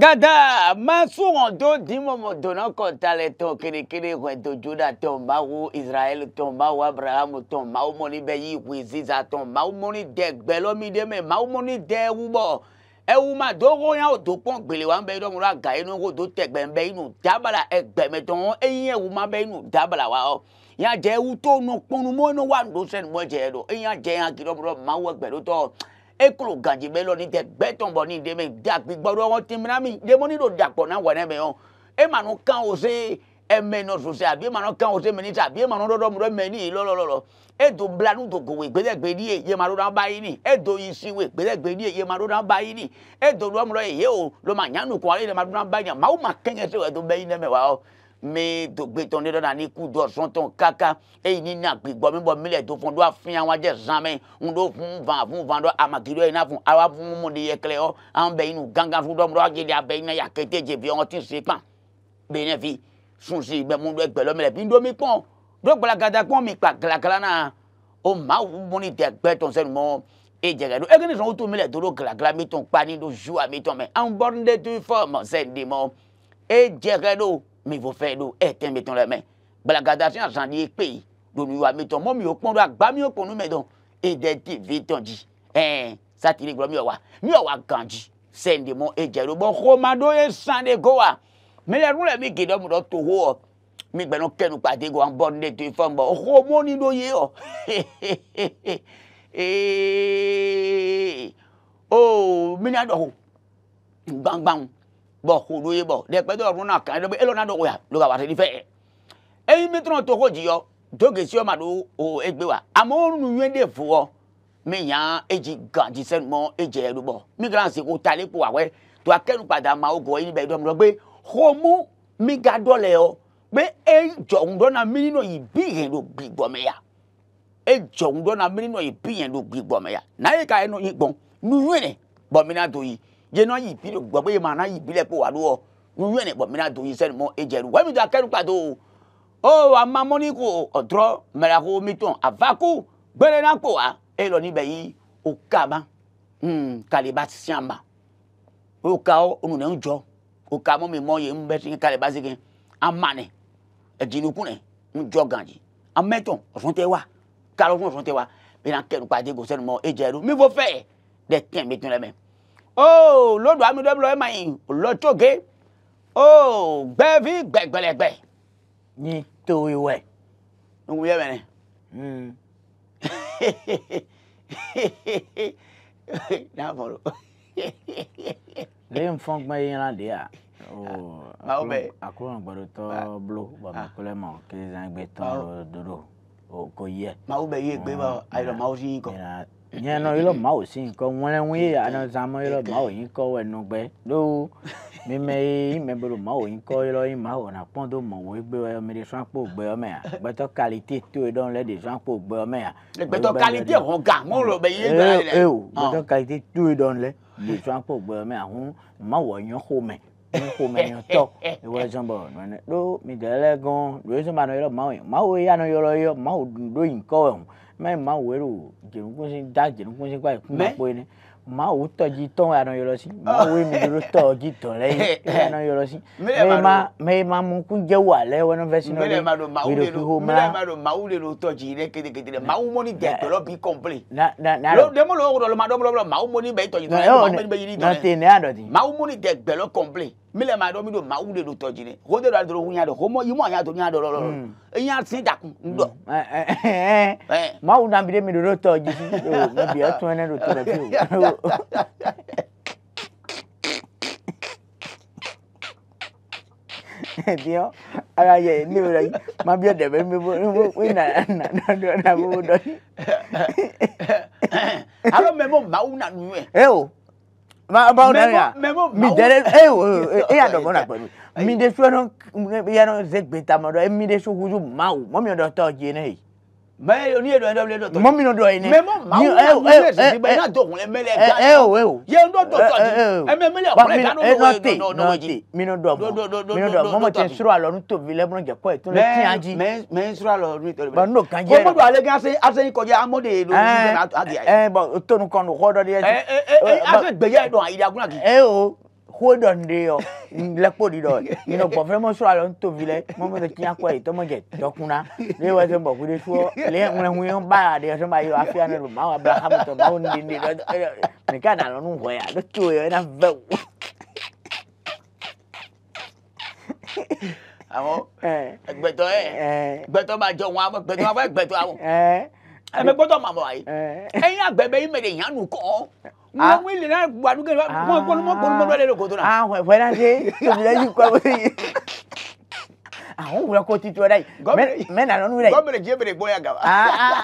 gada masuwondo dimomo dona kɔntale tɔn kerekere hɔn to juda tɔn mawu israɛl tɔn mawu abrahamu tɔn mawu mɔni bɛ yi hui ziza tɔn mawu mɔni dɛ gbɛlɔmi de mɛ mawu mɔni dɛ wubɔ ewuma dogo yan o do kpɔn gbele wa n bɛ yɔrɔ mun na ga inu ko do tɛgbɛ n bɛ inu dabala ɛgbɛmɛtɔn eyin ewuma bɛ inu dabala wa ɔ yan jɛ ewu to nu kpɔnu mɔnu wa n do sɛnumɔ jɛ yɛ do eyin jɛ yan kiri ɔmu dɔ mawu ɛgbɛlotɔ eklo gadzi be lɔni de gbɛ tɔnbɔ ni deme dakpi gbɔdɔ wɔn timina mi demoni do dakpɔ na wɔ ne me yɔ emanu kan o se ɛmɛnɔ sose abi emanu kan o se minisa abi emanu dɔdɔ mu dɔ e mɛni yi lɔlɔlɔ edo blanu do gowe gbedegbedi e, ye yemaro na ba yi ni edo isiwe gbedegbedi e, ye yemaro na ba yi ni edo lɔmulɔ ye ye o lɔmanyanu kɔ ale yemaro na ba yi ni maaw ma kɛɲɛ se o edo bɛ yi ne me wa yɔ me dogbetɔn ne dɔna ni ku dɔ sɔntɔn kaka eyi ni na gbigbɔ mi bɔ miliyɛ to fɔn do a fiyan wa jɛ zanmɛ n do fun van fun van do amaki yi n'a fun awa fun mu de yɛ kɛlɛ yɔ an bɛ yinu gangan fun dɔ mu dɔ a jeli a bɛ yina yakete jebi ɔn ti se kpan bene fi sunsi bɛ mu dɔ gbɛlɔ milɛ bi n do mi kpɔn do gbalagada kpɔn mi kpa galagala na o maa wu mu ni tɛ gbɛ tɔn sɛnu mɔ e jɛgɛ do eke ne sɔn o to milɛ doro galagala mi tɔn kpa ni do zuwa mi tɔn mɛ an bɔri ne mivɔ fɛ do ɛ tɛn bɛ tɔn lɛ mɛ gbalagada sɛ asan de pe yi donu wa mi tɔn mɔ mi yɔ kpɔn do agba mi yɔ kpɔn do mɛ dɔn e dɛ ti vi tɔn dzi ɛɛ satiri gblɔ mi yɔ wa mi yɔ wa gan dzi sɛn de mɔ e dze do bɔn xɔma do ye san de go wa mi lɛ nu lɛ mi geɖe mu dɔ to ho wɔ mi gbɛnu kɛnu kpate ko an bɔ ne to ifɔn bɔ ni do ye wɔ ee o mi na dɔ o bɔ kudu ye bɔ dɛpɛ dɔ runa kan dɔ bɛ elo na dɔ oya lo ka wari fɛ e. eyi mi tɔnɔ tɔgɔ jiyɔ doge si ma do o egbe wa amewo nu nyuie de fo mi nya edzi gan dzisɛ numɔ edze yɛ bɔ mi gan se ko ta ko awɛ to akɛnu gbada ma wo gɔ eyi bɛ dɔm dɔ xɔmu mi ga dɔ le yɔ gbe e dzɔ ŋdɔ mi nɔ yi bi yɛn do gbi gbɔmɛ ya e dzɔ ŋdɔ mi nɔ yi bi yɛn do gbi gbɔmɛ ya na ye ka yɛ e nɔ yi gbɔn nu nyuie ne mi na do yi ye no yi bi do gbo ye ma na yi bi le po wa do nu ye ne bo mi na do yi se mo e je ru wa mi da keru pa do wa ma mo ni ko odro mera ko mi ton avaku gbere na po wa e lo ni be yi hmm, o ka ba mm kale ba ti sian ba o ka o nu ne njo o ka mo mi mo ye mbe tin kale ba sikin amane e jinuku ne njo ganji ameton ofun te wa ka lo fun ofun te wa mi na keru pa de go se e je ru mi fo fe de ten mi tun le me Oh, o lódò amúdébúlọ ẹ máa yìn lọtọgẹ o gbẹbí gbẹgbẹlẹgbẹ ní tó ìwẹ nínú yẹ mẹrin náà fọlọ. lẹ́yìn fọ́ngbọ́n yín rán de à akóran gbọ́dọ̀ tọ bulo bàbá kúlẹ mọ kí zan gbé tọ dodo kò yẹ. màá bẹ yé I bá ayọ̀dọ̀ màá sí yín kọ nyɛnɔ yɔlɔ mawo si nkɔ ŋlɛŋu ye anɔzamɔ yɔlɔ mawo yi kɔ wɛ nugbɛ do mime yi mɛ bolo mawo yi kɔ yɔlɔ yi mawo na kpɔn do mɔ wo gbe wɛ mi de sɔn kpo gbɛ ɔmɛ ya gbɛtɔ kalite to yi dɔn lɛ de sɔn kpo gbɛ ɔmɛ ya. gbɛtɔ kalite hɔn gan mɔ lɔ bɛ ye gbɛ lɛ. ewu gbɛtɔ kalite to yi dɔn lɛ de sɔn kpo gbɛ ɔmɛ ya hun mawo nyɔ xɔmɛ ƒome nyɔtɔ ewɔ zɔn bɔ nɔnɛ mai ma wero jerun kun sin da jerun kun sin kwai kuma po ni ma wo tɔji tɔn ya nɔ yɔrɔ si ma wo mi doro tɔji tɔn lɛ ye ya nɔ yɔrɔ si mɛ ma mɛ ma mu kun jɛ wa lɛ fi ho mara mɛ ma do mawu de do tɔji lɛ ketekete lɛ mawu mɔni tɛ tɔlɔ bi kɔnpile na na na lɔ dɛmɛ lɔ wɔrɔ lɔ mile ma do mi do ma wude do to jini ho de do do hunya do homo yimu anya do nya do lo lo enya tin daku ndo ma wu na bi de mi do to jini o ma bi atun na do to ba ti o Dio, ara ye ni ora ma bi de be mi bo we na na na na bo do. Alo me mo ma wu na nu e. Eh o about that mi de so no ya no ze gbeta mo do eh, mi de so huju mau mo mi do to je nei mɛ ni ye dɔ ye dɔ bilen dɔ tɔ. mɔmi n'o dɔ ye ne. mɛ mɔ maa wo ni ye sisi bɛ n'a dɔn kun ye mɛlɛ gan. ɛ o ɛ o. ye n dɔ dɔ tɔ di ɛ mɛ mɛlɛ kun ye gan n'o ye n'o ye mi n'o dɔ bɔ mi n'o dɔ mɔmɔ tɛ suru alɔ n'u tobi lɛbɔn jɛ kɔ ye tɔnɔ tiɲɛ ji. mɛ mɛ suru alɔ n'u tobi lɛbɔn. bɔn n'o kan jɛ. kɔmɔdu ale gan se ase kɔjɛ amode de do. ɛɛ bɔn tonu kɔnu kɔ dɔ de ye. ɛɛ ɛɛ ase gbɛyɛ dɔn ayi hodon de yɔ oh. le kpo ɖi dɔ yinɔ gbɔfrɛ mɔ srɔ̀ alɔ ntovi lɛ mɔmɔ tɛ tiɲa kɔ yi tɔmɔ dze dɔkunna ne wa se bɔku de fɔ lɛ ŋlɛ ŋu yɔn ba de yɔ sɛ ma yɔ afi yanɛ do wa bla hami tɔ ma wo ni de dɔ mɛ ka nalɔ nu hɔ ya ne to yɔ ɛna vɛ wo. àwọn gbẹtɔ yɛ gbẹtɔ ma jɔ wọn gbẹtɔ ma fɔ gbẹtɔ àwọn ẹmẹ gbọ́dọ̀ màmọ ayi ẹyin agbẹbẹ yìí mẹrẹ yanu kọ wọn wọn ilé náà gbadu kẹ wọn kọlu mọ kọlu mọ lọlẹ lọkọ tó la. àwọn ẹ̀fọ́ náà ṣe tòmìlẹ̀ yìí kọ́ ọ́ yìí àwọn wúlọ kó títú ọ̀dà yìí mẹ́nà lọ́nu rẹ̀. gọ́mìnà jẹ́ bèrè gbọ́ ya gàba. Ah, ah.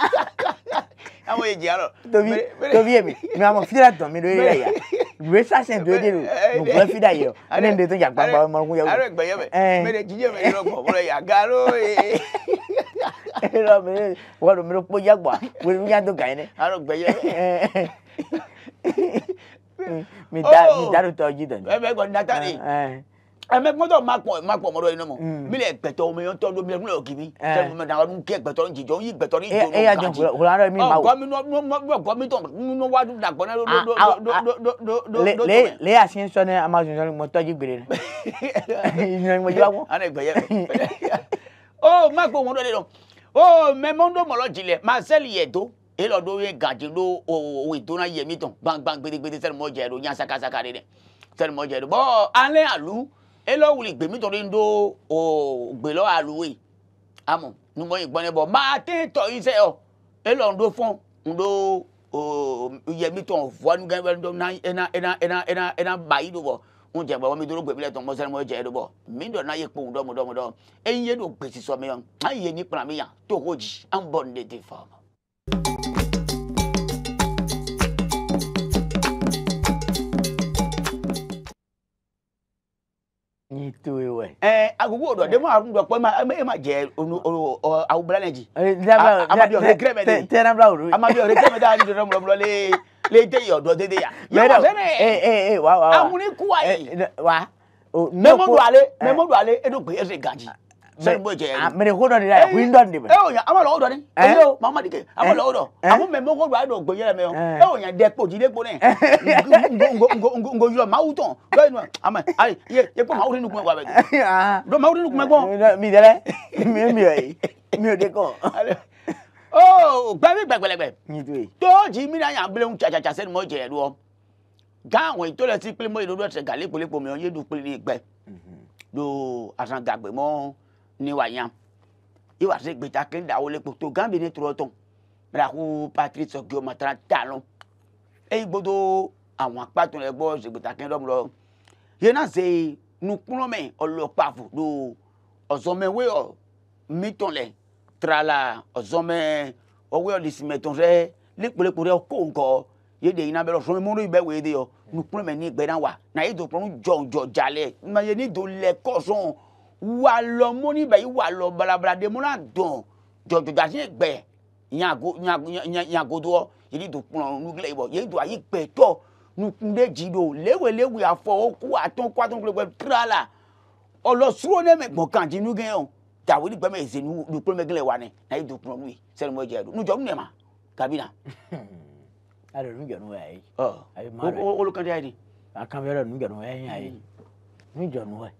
àwọn èjì àlọ. tobi tobi èmi mi àwọn fídà tán mi lórí rẹ̀ yà ìwé sàṣẹ tó dé rò eh, gbogbo fídà yìí ọ eh, ẹni ní tó yà gbàgbà ọmọ ọkùnrin yà wò. àrẹ gbẹyẹmẹ mẹrẹ jíjẹ mẹrẹ lọgbọ ọmọ rẹ yà gàró ee era mere waro mere po yagba wori mi yando ga ene aro gbeye mi da mi da to ji dan e be go na ni ẹmẹ gbọ́dọ̀ máa pọ̀ máa pọ̀ mọ́dọ̀ iná mọ̀ mi mm. lè gbẹ̀tọ̀ omi yẹn tọ́jú mi lọ́wọ́ kìíní sẹ́nu mi náà ń kí gbẹ̀tọ̀ ní jìjọ yìí gbẹ̀tọ̀ ní ìjọ ní kájí gọ́mìnà nínú wájú dàgbọ́n náà ló lé àṣìyẹn sọ ní amazon sọ ní mo tọ́jú gbèrè rẹ̀ ìyẹn mo jẹ́ wọ́n. o magbo mo do le don o me mo ndo mo lo ma sel ye do e lo do ye gaje lo o we do na ye mi ton bang bang gbede gbede sel mo je ro yan saka saka re sel mo je ro bo ale alu e lo wuli gbe mi to ndo o gbe lo alu we amo nu mo igbon e bo ma te to ise o e lo ndo fun ndo o ye mi ton vo nu gan na na na na na ba yi do bo unje ba wami duro gbebile ton mosere mo je dobo mi do na ye po do mo do mo do en ye do gbesi mi yan an ye ni plan mi yan to koji an bon de de fama ètò ìwẹ̀. ẹ agogo ọdọ dẹmọ àrùn dọ pọ ẹ má jẹ awubula nẹji. amadi ọrẹ gírẹmẹ de amadi ọrẹ gírẹmẹ de a ni dọdọ mọlọmọlọ lee lédè yìí ọ̀dọ̀ dédé yà. yàrá sẹ́nẹ̀ ẹ ẹ ẹ wa wa wa amunikuwa yìí. Eh, eh, wa oh, eh. ah, o ne ko mɛmɔdu ale mɛmɔdu ale e do gbe ese gaji. sɛnbɔ jɛ yɛrɛ. mɛri ko dɔ de la yan wuli dɔ de bɛ. e y'o yan a ma lɔgɔ dɔ ni. e y'o mama de kɛ a ma lɔgɔ dɔ. a ko mɛmɔdu ale do gbe yɛrɛ o yɔ e y'o yan dɛ kpo jide kpo nɛ. ngo ngo ngo ngo yɔrɔ maaw tɔn dɔw yɛrɛ ama ayi ye ye ko maaw de ni kun bɛ kɔ a bɛ ni kun bɛ mi dɛrɛ mi mi yɛ mi y'o de kɔ o oh, gbẹmí gbẹgbẹlẹgbẹ tóòjì mìíràn yà ń bẹlẹ ń tsatsa sẹni mọ jẹ ẹlú ọ gán àwọn ètò lẹsí pélé mọ ìdodo ẹsẹ gàlẹ ìpolépò mi ọ yé du pélé ní ìgbẹ do mhm. àtàgàgbé mọ níwà yàn ìwà sẹ gbèta kéde àwọn olèkpò tó gán bí ní tòrọ tó mẹrakú patrice ọgẹ ọmọ tẹ̀lé tààlọ èyí gbọdọ àwọn akpàtọ rẹ gbọ ṣègbèta kéde ọmọ lọ yẹn náà sẹ nukúlọmẹ ọlọpàá fò do ọzọmẹwé ọ mítọ lẹ tra la ɔzɔmɛ ɔwɛ ɔdisime tɔn rɛ lekpolekpo rɛ ko ŋkɔ ye de yina bɛ lɔ sɔmi mɔri bɛ wɛ de yɔ nukplɔ mɛ ni gbɛ na wa na ye dokplɔ nu jɔn jɔ jalɛ na ye ni do lɛ kɔsɔn walɔ mɔni bɛ yi walɔ balabala de mɔna dɔn jɔjɔja se gbɛ nyago nyagodoɔ ye ni dokplɔ nugilɛ yibɔ ye do ayi gbɛ tɔ nukunde dzi do lewelewe afɔ oku atɔn kɔ atɔn kple gbɛ tra la ɔlɔsuro ne mɛ gbɔn kan dzi ta wuli gbɛmɛ eze nu dukuro mɛ gɛlɛ wani na ye dukuro nu ye sɛni mɔ jɛ do nu jɔ nu nɛ ma kabina. a yɛrɛ nu jɔ nu y'a ye. ɔ olu kan tɛ y'a ye de. a kan yɛrɛ nu jɔ nu y'a ye y'a ye nu jɔ nu yɛ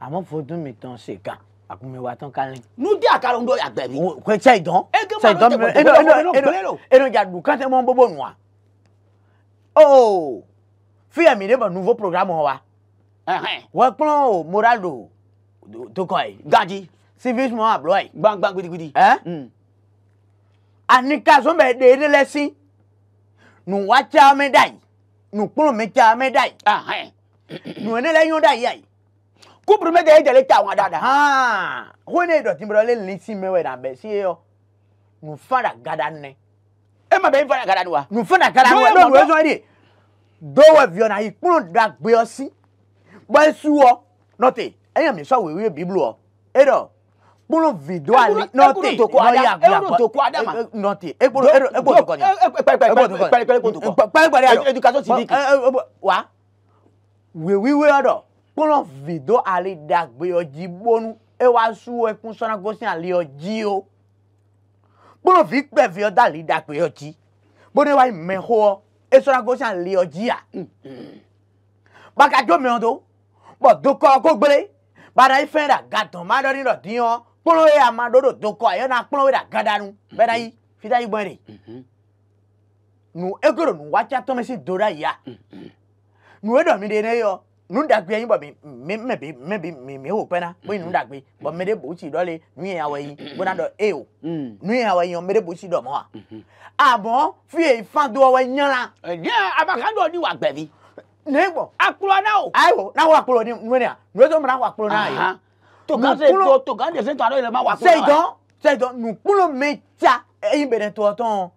a ma fɔ dun mi tɔn se kan a kun bɛ wa tɔn kan lɛ. n'u di a kan dɔ y'a gbɛ bi. ko sayi dɔn sayi dɔn mi eno eno eno eno ja du kan tɛ mɔ bobo nu wa. ooo fiyɛ mi de ma nouveau programme wa. wɔ kplɔn o moral do to kɔ ye. gaji civisme abloy. gbangban gbidigbidi. Eh? Mm. anika zombe deede lẹsin nu wa ca mi da yi nu kpọlọ mi ca mi da yi. nu ne lẹ yún da yi ayi. kúpùrù mi kẹ́ ẹ jẹ́lẹ̀ ca wọn dada. hó ne dọ̀tí mi rọ lé ní sí mi wẹ̀ dà bẹ̀ sí yọ nu fara gada nẹ. e ma bẹ n fara gada ni wa. nu fara gada ni wa n'o nu esɔn de dɔwɔ viɔ na yi kpọlọ da gbé ọ sí bọ́ ẹ sú ọ nọ́tẹ̀ ẹ̀yàn mi sọ wíwí bíbélì ọ ẹ ekpolo vido ali nɔte nɔya gulakɔ nɔte ekpolo ekpolo tukɔni kpɛrɛkpɛrɛ yadɔ education civique wa wiwiwe yadɔ kpolo vido ali dagbeyɔji bonu ewa su ekun sɔnna gosi aliyɔji o kpolo vi kpɛvi yɔda ali dagbeyɔji bonu ewa mɛhɔ esɔnna gosi aliyɔji a bakajo mɛɔdo bɔn dokɔ ko gbele bara ifɛn da gadɔn ma dɔ ni dɔ diɲɔ kplɔ ye ama ɖo ɖo dokɔ ayɔna kplɔ ye ɖe agada nu bena yi fida yi gbɔn de nu egoro nu watsa tɔmɛsi do ɖa yia nu eɖɔ mi de ne yɔ nuɖagbe anyi bɔ mi mɛbi mɛbi mi mi wo pɛna boyi nuɖagbe bɔn mi de botsi dɔ le nu yɛn awɔ yi gbɔna dɔ e o nu yɛn awɔ yi yɔ mi de botsi dɔ mɔ wa abɔ fiye fando awɔ nyala. ɛdiɛ abakadɔ ni wa gbɛbi. ne gbɔ. akplɔ na o. ayiwo n'awo akplɔ ni nu yɛn ni a nu yɛn tó mi na akplɔ na yi togande to togande se tɔn alo yɛlɛma wa kuna. seyidɔn seyidɔn nukpolo mɛ tsa eyin bɛ ne tɔ tɔn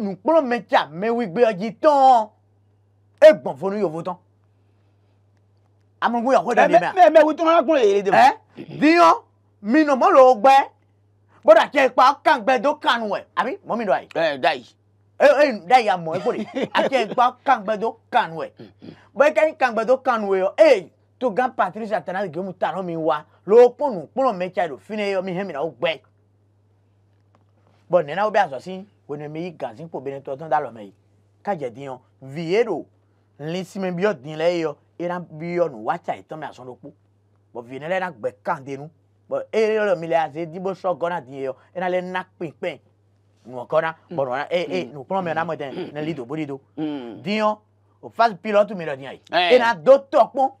nukpolo mɛ tsa mɛwi gbɛyɔdzi tɔn e gbɔn fonu yovo tɔn amunugun yɔkɔ dɛ nimɛ. mɛ mɛ wotɔn ala kun le yɛlɛ de ma. ɛ diyan minɔmɔlɔ gbɛ bọ́dà tí ẹ pa kàǹgbẹ́ tó kànú ẹ̀ àbí mọ́mí lọ àyè. ẹ dá yìí. ẹ ẹ dá yìí àmọ́ ẹ kò lè àti ẹ pa kàǹgbẹ́ tó kànú ẹ̀ bọ́dà tí ẹ kàǹgbẹ́ tó kànú ẹ̀ ẹ tó Patricia tẹ̀lé àti gẹ́mú mi wá lo kpɔnu kplɔ mɛ tsa do fi ne yɔ mi hɛn mi na wo gbɛ bɔn nena wo bɛ azɔsi wone mi yi gazi kpo bene tɔtɔn da lɔmɛ yi kadze di yɔ vie do nli si mi bi yɔ di lɛ yɔ ena bi yɔ nu watsa itɔn e mi asɔn do kpo bɔn vie ne lɛ na gbɛ kan de nu bɔn eye lɔ mi lɛ aze di bo sɔ gɔna di yɔ ena lɛ na kpinkpin nuwɔ gɔna bɔn nɔna ee ee nu kplɔ mɛ na mɛ tɛ ne li do bo di do mm. di yɔ o fasi pilɔtu mi lɔ di yɛ ena eh. e do tɔ kpɔn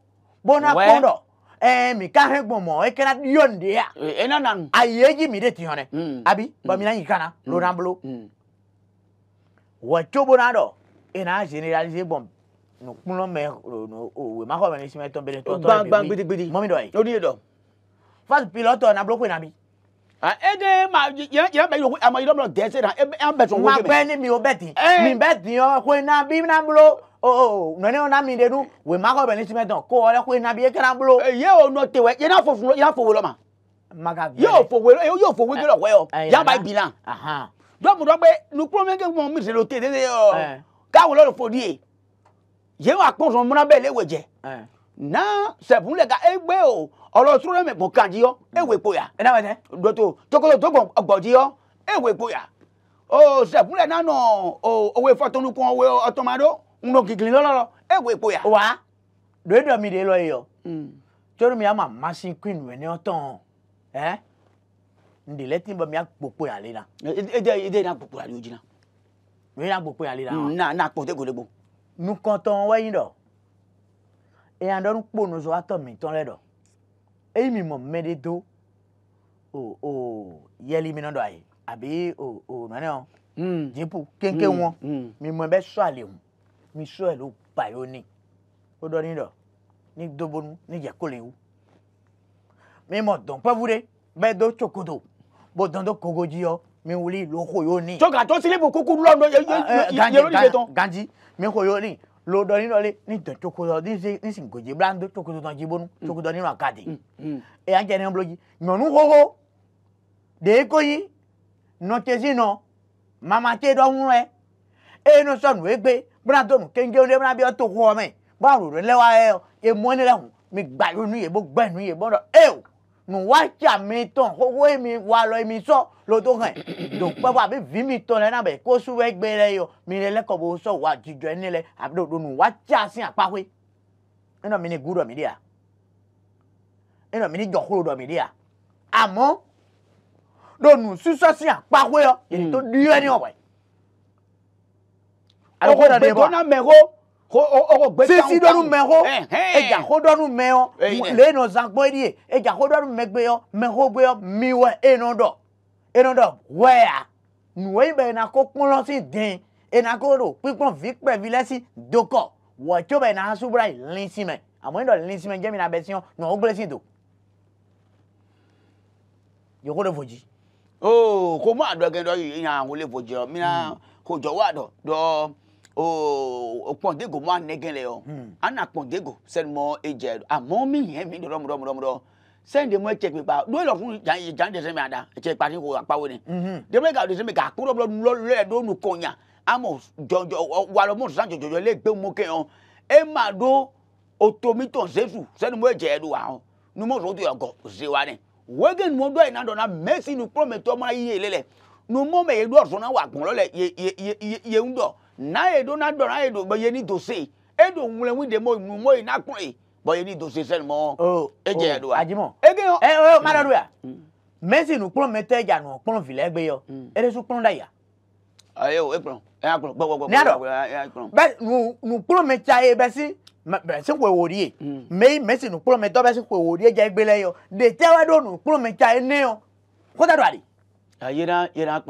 bona kpɔn eh mi ka he gbomo e kana yon de ya e na nan ayeji mi de ti hone mm. abi ba mm. mi na yi kana mm. lo na blo wa chobo na do e na generaliser bom no kuno me no o we ma ko ni simeton bele to to bang bang bidi bidi mo mi do o ni e do fast piloto na blo ko na bi ah, ede ma yẹn yẹn bẹ yọ àmọ yìí lọmọdé ẹsẹ náà ẹ bẹ tún wọ bẹ. ma pẹ e, e, ni mi ò bẹ tí mi bẹ tí ọ kó iná bí iná bolo o nɔnɛ wo na mi de nu wo ma kɔ bɛ ni simɛ dɔn ko ɔlɛ ko ina bi e kɛra n bolo. ye o nɔ te wɛ yena fo fun yena fo wolo ma. maga gbɛrɛ y'o fo wolo y'o fo wolo lɔ wɛyɔ yaba bi la. dɔw mu dɔ pe nukuro mi ke mɔ mi se lo te de ɔ k'a wolo lo fo di ye ye wa kpɔn sɔn muna bɛ le wo jɛ na sɛbun le ka e gbɛ o ɔlɔsoro mɛ bɔn kan di yɔ e wo ekpo ya. ɛ n'a wɛ dɛ. dɔtɔ tɔkɔtɔ tó bɔn gbɔ di yɔ e wo ekpo ya. o sɛbun le nanɔ o owó ifɔtɔnukun owó ɔtɔmadó ngokikili lọlọlọ ewu epo ya. wa doedo mi de lọ e yìí o mm. torí mi ama machine queen wẹ̀ ní ọ̀tọ̀ ẹ̀ eh? ndèlẹ́ tí n bọ̀ mi akpọ̀kpọ̀ yà lé na. e de e de e, e, na akpọ̀kpọ̀ yà lé o mi na akpọ̀kpọ̀ yà lé na. na na akpọ̀ tẹ gòlè gbò. nukọtọn wẹ̀yìn dọ̀ eyan dọ̀ nukpọ̀ nuzọ atọ̀ mi tán lẹ dọ̀ eyi mi mọ̀ mẹ́ de do o o yẹli mi nọdọ̀ ayi àbí o o nọ́ni ọ. Mm. jipu kéńké mm, wọn mi mọ̀ bẹ́ sọ àlè wọn mishoelo bayoni o dɔ ni dɔ ni dobonu ni yakolewu mi mɔ dɔn pɛbude bɛ do tsokoto bo dɔn do kogojiyɔ mi wuli loko yo ni. jɔ ka jɔ sile bo koko lɔndɔ yelo de tɔn. ganji mi ko yo ni lo dɔ ni dɔ le ni dɔn tsokoto ni se ni singoje bila n do tsokoto tɔn jibonu tsokoto ni nɔ akadi eya jɛ ne bolo ji nyɔnu xoxo de ekoyi nɔtɛsi nɔ mamate dɔ ŋlɔɛ eye nɔ sɔnu egbe bradon kenge ole bra bia to ho me ba ro re lewa e e mo ni lehun mi gba yo nu ye bo gba nu ye bo ro e o nu wa ja mi ton mi wa lo mi so lo to kan do pe vi mi ton le na be ko su we gbe mi le leko bo so wa jijo ni le abi do do nu wa ja sin mi ni guro mi dia ina mi ni jokuro do mi dia àmọ́ lónù sísọ́sí àpáwé ọ èyí tó dúró ní ọ̀wẹ́ okogbedona mɛho sisi dɔnu mɛho edzaho dɔnu mɛyɔ le nɔ zã gbɔ edi ye edzaho dɔnu mɛgbeyɔ mɛho gbeyɔ miwɛ enɔ dɔ enɔ dɔ wɛya nuwe yi bɛ ena ko kplɔ si den ena ko do kpikplɔ vi kpɛ vi lɛ si dokɔ wɔtso bɛ ena ha subra yi lin si mɛ amewo dɔ lin si mɛ jɛmina bɛ si yɔ nɔ wo gblɛ si do yòókó lè fojì. ó kó mú àdọ́gẹ́dọ́ yìí yàn án wọlé fojì ọ mìíràn kò jọ wá dọ̀ dọ́ okpɔndego oh, mɔ hmm. anege le yɔ ana kpɔndego sɛni mɔ edze amɔ ah, mi yɛn mi dɔrɔn mɔdɔ mɔdɔ mɔdɔ sɛni de mɔ etsɛ eh, kpekpa do elɔ eh, fún jan jan de sɛmi ada etsɛ kpa ni ko akpawo ne de mɛ ga de sɛmi ga kó dɔbɔ lɔlɛ do nu kɔnya amɔ jɔjɔ walɔ mɔ sisan jɔjɔjɔ lé gbé mɔ kɛyɔ ema eh, oh. do otomitɔ zesu sɛni mɔ edze do wa oh. numɔ zɔn to yɔ gɔ zewa ne wege numɔ do yina dɔna mɛsi nu kplɔmɛtɔ mɔ ayi yele lɛ numɔ mɛ yedo ɔzɔna wa gbɔnlɔ lɛ ye ye ye ye ŋdɔ na edo na dɔ na edo bɛ ye ni dose edo ŋlɛnwi de mo nu mo yi na kun ye bɔ ye ni dose sɛni mɔ. o e jɛ wa. ajimɔ ege yɔ ɛ ɛ ma da do ya mm. mɛsi nu kplɔn mɛ tɛ janu kplɔn filɛ gbe yɔ mm. eresu kplɔn da ya. ayi o e kplɔn e y'a kplɔn gbɔgbɔgbɔ ne y'a dɔn bɛ nu nu kplɔn mɛ ca ye bɛ si mɛ se ko ewori ye mm. do nu kplɔn ne yɔ kɔta do ali. a yera yera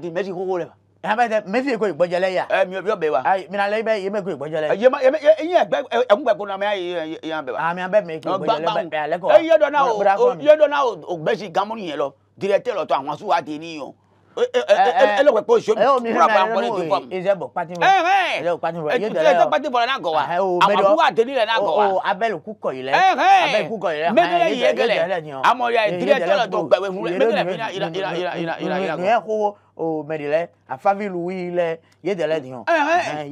di mɛsi koko de yabɛtɛ mɛfi ko igbɔjɛlɛ ya. ɛ eh, mi o bɛ wa. ayi mina lɛ ibɛ yɛmɛ ko igbɔjɛlɛ. ɛ yɛmɛ yɛmɛ eyin ɛgbɛ ɛkunbɛ kun na mɛ ayi yɛn bɛ wa. ami an bɛ mɛ ko igbɔjɛlɛ bɛ alɛ kɔ. ɛ yɛ dɔ n'a o yɛ dɔ o gbɛsi gamu yɛn lɔ directeur lɔ tɔ àwọn asu wa den ni yɔ ẹlẹ́wẹ̀ pé oṣù kura bá ń bọ́ lẹ́tọ́ bọ́ mi. ẹ̀ẹ́dẹ́gbọ̀ pati bọ̀ ẹ̀ẹ́dẹ́gbọ̀ pati bọ̀ ẹ̀ẹ́dẹ́gbọ̀ pati bọ̀ náà gọ̀ wa àmàbúwà àtẹ̀lé rẹ̀ náà gọ̀ wa. abẹ́lẹ̀ kúkọ̀ yìí lẹ̀ abẹ́lẹ̀ kúkọ̀ yìí lẹ̀ mẹ́tẹ́lẹ̀ yìí gẹlẹ̀ amọ̀ya ìdílé tọ́lọ̀ tó gbẹ̀wé fún mẹ́tẹ́lẹ̀ o mẹdìlẹ afavilu wi lẹ yedẹlẹ dìhọn.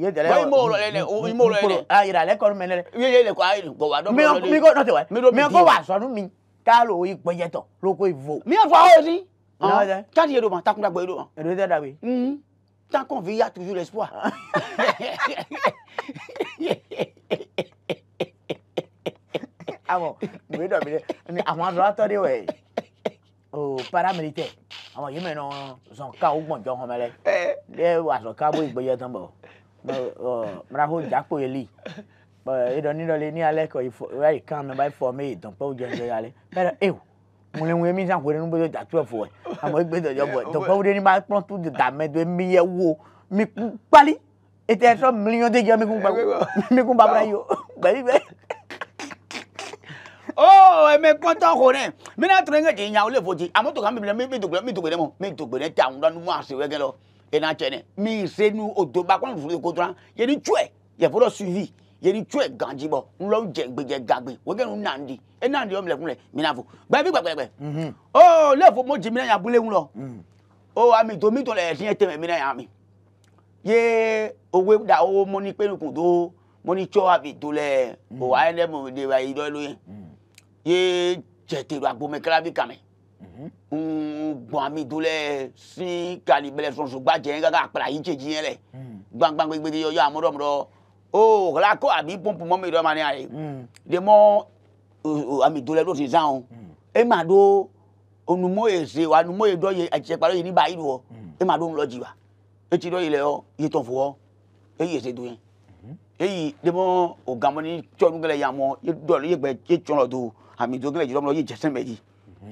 yedẹlẹ wa imo lọ lẹ imo lọ lẹ. ayiralẹ kọnu mẹ lẹ. yeyele kọ ayi gbọ wa dọ mi lọ lẹ. mi ko n'o tẹ wa mi ko wa sọnu mi k'alo yi gbẹjẹtọ lóko ivo. mi yà fọ awo si. Non, non. Quand il y a devant, t'as compris devant. Regarde là, oui. Tant qu'on vit, il y a toujours l'espoir. Ah bon, mais non, mais avant, j'attendais, ouais. Oh, paramilitaire. Àwọn yìí mẹ́rin zọ̀nká ogbọ̀n jọ ọmọ ẹlẹ́. Ẹ wà zọ̀nká bó ìgbéyẹ tán bọ̀. Mìíràn ó jápò yẹn lì. Ìdánilọ́lẹ̀ ní alẹ́ kọ̀ ìfọ̀ ìkànnì il ìfọ̀ mi ìdánpẹ́ òjò ẹ̀jẹ̀ yálẹ̀. Bẹ́ẹ̀ ni, ewu mlɛnwu emi san kore nubo da twelve wɛ amɔ egbe dɔ yɔ bɔ dɔkpɔ wo de ni ma kplɔ tu da mɛ do emi yɛ wo mi kun kpali ete yɛ sɔ miliyɔn de jɛ mi kun gba mi kun babura yi o gbɛyi bɛ. o ɛmɛ kɔntɔn ko nɛ mi na tɔrɔ ŋa o le fo ti amɔ to ka mi bila mi mi dogo mi dogo ne mɔ mi dogo ne ta ŋun nu ma se wɛgɛ lɔ ena cɛ nɛ mi se yeri tso ganji bɔ nlɔ jɛ gbedze gagbe woge nu nandi e nandi yɔ milɛkun lɛ minafo gbɛbi gbɛgbɛgbɛ mhm. o oh, lɛfo mo jimina yan bule ŋlɔ mhm. o oh, ami domi tɔ lɛ ɛdiɲɛ tɛmɛ mina yan mi ye owe da o mɔni kpenukun do mɔni tsɔ abi do lɛ mhm. o ayi ne mo de wa yi dɔ lo ye ye jɛtɛlu agbomekala bi kamɛ gbɔn mi do lɛ si kali bɛlɛ sɔnsɔn gbajɛ kaka akpala yi tse diɲɛ lɛ gbangbangbegbe yɔ yɔ amɔdɔmɔdɔ o oh, la ko a b'i pɔnpɔn mi dɔ ma ne de mɔ ami dolɛ do sisan o e ma do onumo ye se wa onumo ye dɔ ye a cɛ kpalo ye ni ba do e ma do ŋlɔ dzi e ti dɔ yi lɛ yɔ yi fo e yi ese do yɛ eyi de mɔ o gamɔ ni tsɔnu gɛlɛ yan mɔ ye dɔ ye gbɛ ye tsɔn lɔ do ami do gɛlɛ jɔlɔ mɔ ye jɛsɛn bɛ di